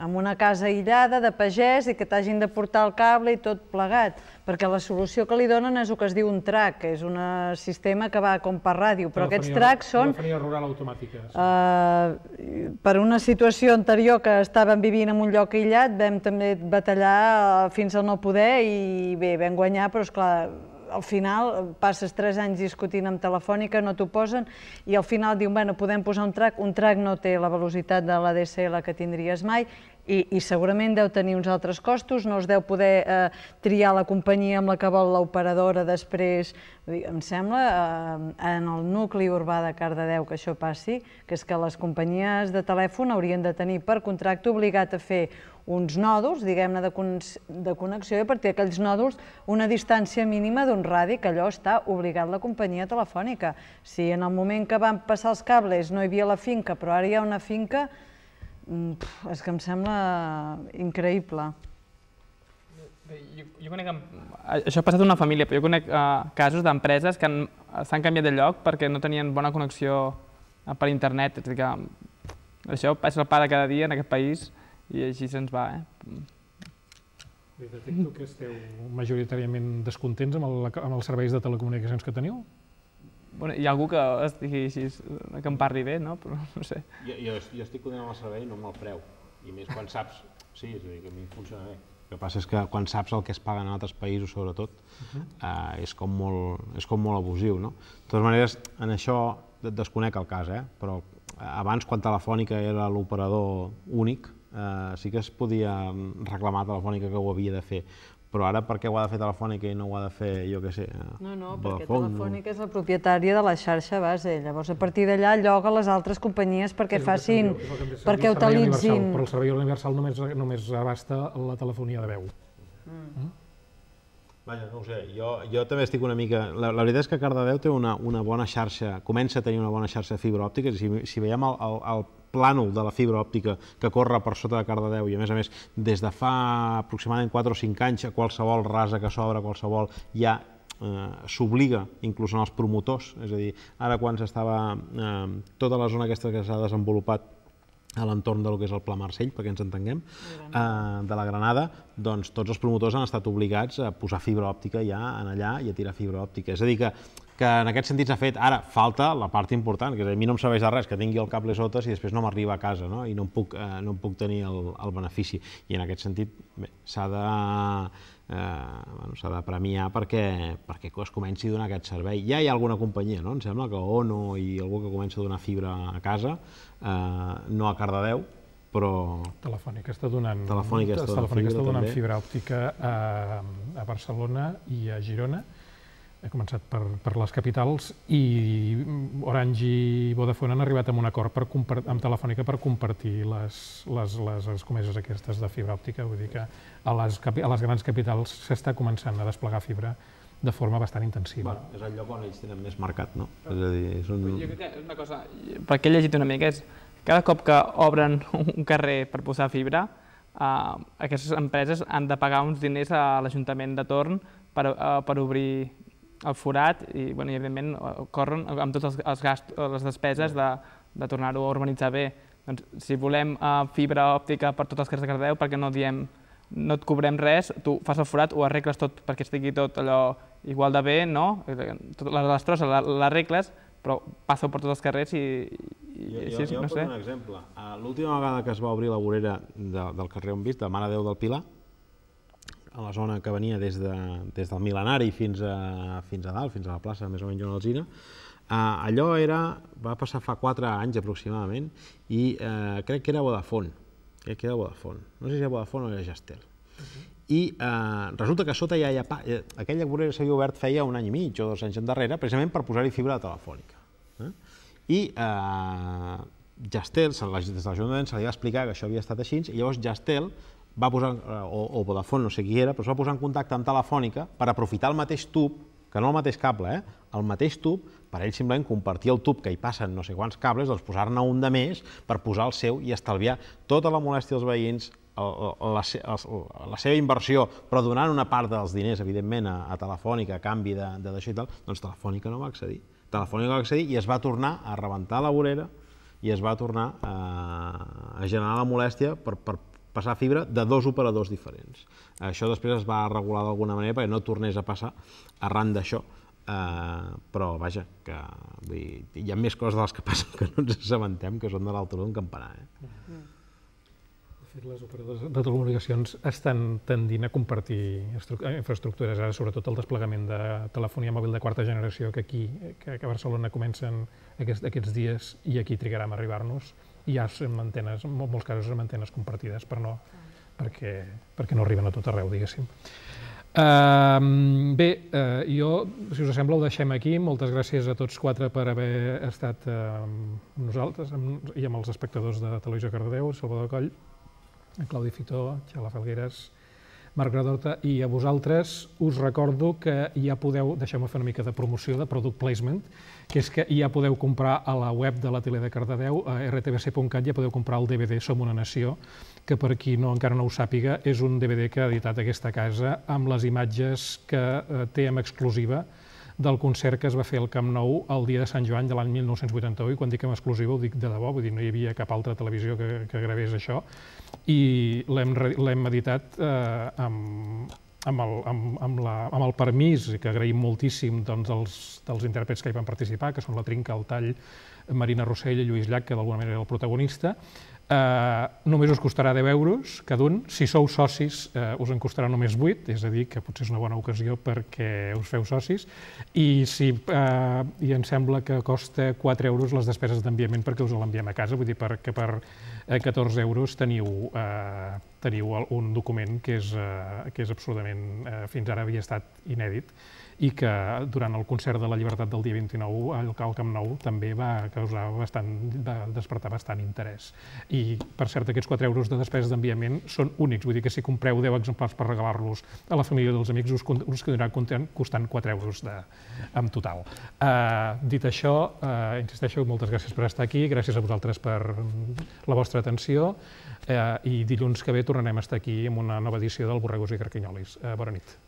C: amb una casa aïllada de pagès i que t'hagin de portar el cable i tot plegat, perquè la solució que li donen és el que es diu un track, que és un sistema que va com per ràdio, però aquests tracks són...
A: Telefonia rural automàtica.
C: Sí. Uh, per una situació anterior que estàvem vivint en un lloc aïllat, vam també batallar eh, fins al no poder i bé, vam guanyar, però esclar, al final passes tres anys discutint amb Telefònica, no t'ho posen, i al final diuen, bueno, podem posar un track, un track no té la velocitat de la DSL que tindries mai, i, i segurament deu tenir uns altres costos, no es deu poder eh, triar la companyia amb la que vol l'operadora després. Dir, em sembla, eh, en el nucli urbà de Cardedeu que això passi, que és que les companyies de telèfon haurien de tenir per contracte obligat a fer uns nòduls, diguem-ne, de, de connexió, i a partir d'aquells nòduls una distància mínima d'un radi, que allò està obligat la companyia telefònica. Si en el moment que van passar els cables no hi havia la finca, però ara hi ha una finca, Mm, és que em sembla increïble.
B: Jo, jo conec... Això ha passat una família, però jo conec uh, casos d'empreses que s'han canviat de lloc perquè no tenien bona connexió eh, per internet. És dir que això passa el pa de cada dia en aquest país i així se'ns va. Eh?
A: detecto que esteu majoritàriament descontents amb, el, amb els serveis de telecomunicacions que teniu
B: bueno, hi ha algú que estigui així, que em parli bé, no? Però no sé.
F: Jo, jo,
D: jo estic content amb el servei, no amb el preu. I més quan saps... Sí, és a dir, que a mi funciona bé. El que passa és que quan saps el que es paga en altres països, sobretot, uh mhm. -huh. eh, és, com molt, és com molt abusiu, no? De totes maneres, en això et desconec el cas, eh? Però eh, abans, quan Telefònica era l'operador únic, eh, sí que es podia mm, reclamar a Telefònica que ho havia de fer, però ara per què ho ha de fer Telefònica i no ho ha de fer, jo què sé... Eh, no, no, perquè Vodafone, Telefònica
C: no? és la propietària de la xarxa base, llavors a partir d'allà lloga les altres companyies perquè facin, servei, perquè utilitzin...
A: Però el servei universal només, només abasta la telefonia de veu.
D: Mm. mm? Vaja, no ho sé, jo, jo també estic una mica... La, la veritat és que Cardedeu té una, una bona xarxa, comença a tenir una bona xarxa de fibra òptica, si, si veiem el, el, el, plànol de la fibra òptica que corre per sota de Cardedeu i, a més a més, des de fa aproximadament 4 o 5 anys, a qualsevol rasa que s'obre, qualsevol, ja eh, s'obliga inclús en els promotors, és a dir, ara quan s'estava eh, tota la zona aquesta que s'ha desenvolupat a l'entorn del que és el Pla Marcell, perquè ens entenguem, eh, de la Granada, doncs tots els promotors han estat obligats a posar fibra òptica ja en allà i a tirar fibra òptica. És a dir que que en aquest sentit s'ha fet. Ara, falta la part important, que a mi no em serveix de res que tingui el cable sota si després no m'arriba a casa no? i no em puc, eh, no em puc tenir el, el benefici. I en aquest sentit s'ha de, eh, bueno, s'ha de premiar perquè, perquè es comenci a donar aquest servei. Ja hi ha alguna companyia, no? em sembla que ONO i algú que comença a donar fibra a casa, eh, no a Cardedeu, però...
A: Telefònica està donant, Telefònica està donant, Telefònica fibra, està donant fibra òptica a, eh, a Barcelona i a Girona, he començat per, per les capitals, i Orange i Vodafone han arribat a un acord per amb Telefònica per compartir les, les, les, les aquestes de fibra òptica, vull dir que a les, a les grans capitals s'està començant a desplegar fibra de forma bastant intensiva. Bueno,
D: és el lloc on ells tenen
B: més mercat, no?
D: Però, és a dir, és un... Jo crec que una cosa, perquè he llegit una
B: mica, és cada cop que obren un carrer per posar fibra, eh, aquestes empreses han de pagar uns diners a l'Ajuntament de Torn per, eh, per obrir el forat i, bueno, i evidentment, eh, corren amb totes els gast, les despeses de, de tornar-ho a urbanitzar bé. Doncs, si volem eh, fibra òptica per tots els carrers de Cardeu, perquè no diem no et cobrem res, tu fas el forat, ho arregles tot perquè estigui tot allò igual de bé, no? Eh, tot, les destrosses l'arregles, però passa per tots els carrers i... i jo, així, jo, jo no sé. un exemple.
D: Eh, l'última vegada que es va obrir la vorera de, del carrer on vist, de Mare Déu del Pilar, a la zona que venia des, de, des del Milenari fins a, fins a dalt, fins a la plaça, més o menys on alzina, eh, allò era, va passar fa 4 anys aproximadament i eh, crec que era Vodafone, crec que era Vodafone, no sé si era Vodafone o era Gestel. Uh -huh. I eh, resulta que sota ja, ha... Pa... Eh, aquella vorera s'havia obert feia un any i mig o dos anys endarrere, precisament per posar-hi fibra telefònica. Eh? I eh, Gestel, des de l'Ajuntament se li va explicar que això havia estat així, i llavors Gestel va posar, eh, o, o Vodafone, no sé qui era, però es va posar en contacte amb Telefònica per aprofitar el mateix tub, que no el mateix cable, eh? el mateix tub, per ell simplement compartir el tub que hi passen no sé quants cables, doncs posar-ne un de més per posar el seu i estalviar tota la molèstia dels veïns, la, la, la seva inversió, però donant una part dels diners, evidentment, a, a Telefònica, a canvi de, de d'això i tal, doncs Telefònica no va accedir. Telefònica va accedir i es va tornar a rebentar la vorera i es va tornar a, eh, a generar la molèstia per, per, passar fibra de dos operadors diferents. Això després es va regular d'alguna manera perquè no tornés a passar arran d'això, Uh, però vaja, que vull dir, hi ha més coses de les que passen que no ens assabentem, que són de l'altre d'un campanar.
A: Eh? Mm. De fet, les operadores de telecomunicacions estan tendint a compartir eh, infraestructures, ara sobretot el desplegament de telefonia mòbil de quarta generació, que aquí, eh, que, a Barcelona comencen aquests, aquests dies i aquí trigarem a arribar-nos, i ja se mantenes, en molts casos mantenes compartides per no, ah. perquè, perquè no arriben a tot arreu, diguéssim. Uh, bé, uh, jo, si us sembla, ho deixem aquí. Moltes gràcies a tots quatre per haver estat uh, amb nosaltres amb, i amb els espectadors de Televisió Cardedeu, Salvador Coll, Claudi Fitó, Xela Falgueres, Marc Gradorta, i a vosaltres us recordo que ja podeu, deixem me fer una mica de promoció, de product placement, que és que ja podeu comprar a la web de la tele de Cardedeu, a rtbc.cat, ja podeu comprar el DVD Som una nació, que per qui no, encara no ho sàpiga, és un DVD que ha editat aquesta casa amb les imatges que eh, té en exclusiva del concert que es va fer al Camp Nou el dia de Sant Joan de l'any 1981, quan dic en exclusiva ho dic de debò, vull dir, no hi havia cap altra televisió que, que gravés això, i l'hem editat eh, amb, amb el, amb, amb, la, amb el permís, que agraïm moltíssim doncs, els, dels intèrprets que hi van participar, que són la Trinca, el Tall, Marina Rossell i Lluís Llach, que d'alguna manera era el protagonista, eh, només us costarà 10 euros cada un. Si sou socis, eh, us en costarà només 8, és a dir, que potser és una bona ocasió perquè us feu socis. I, si, eh, i em sembla que costa 4 euros les despeses d'enviament perquè us l'enviem a casa, vull dir per, que per 14 eh, euros teniu, eh, teniu un document que és, eh, que és absolutament, eh, fins ara havia estat inèdit i que durant el concert de la Llibertat del dia 29 al Camp Nou també va causar bastant, va despertar bastant interès. I, per cert, aquests 4 euros de despeses d'enviament són únics, vull dir que si compreu 10 exemplars per regalar-los a la família dels amics us, us quedarà costant 4 euros de, en total. Uh, dit això, uh, insisteixo, moltes gràcies per estar aquí, gràcies a vosaltres per mm, la vostra atenció uh, i dilluns que ve tornarem a estar aquí amb una nova edició del Borregos i Carquinyolis. Uh, bona nit.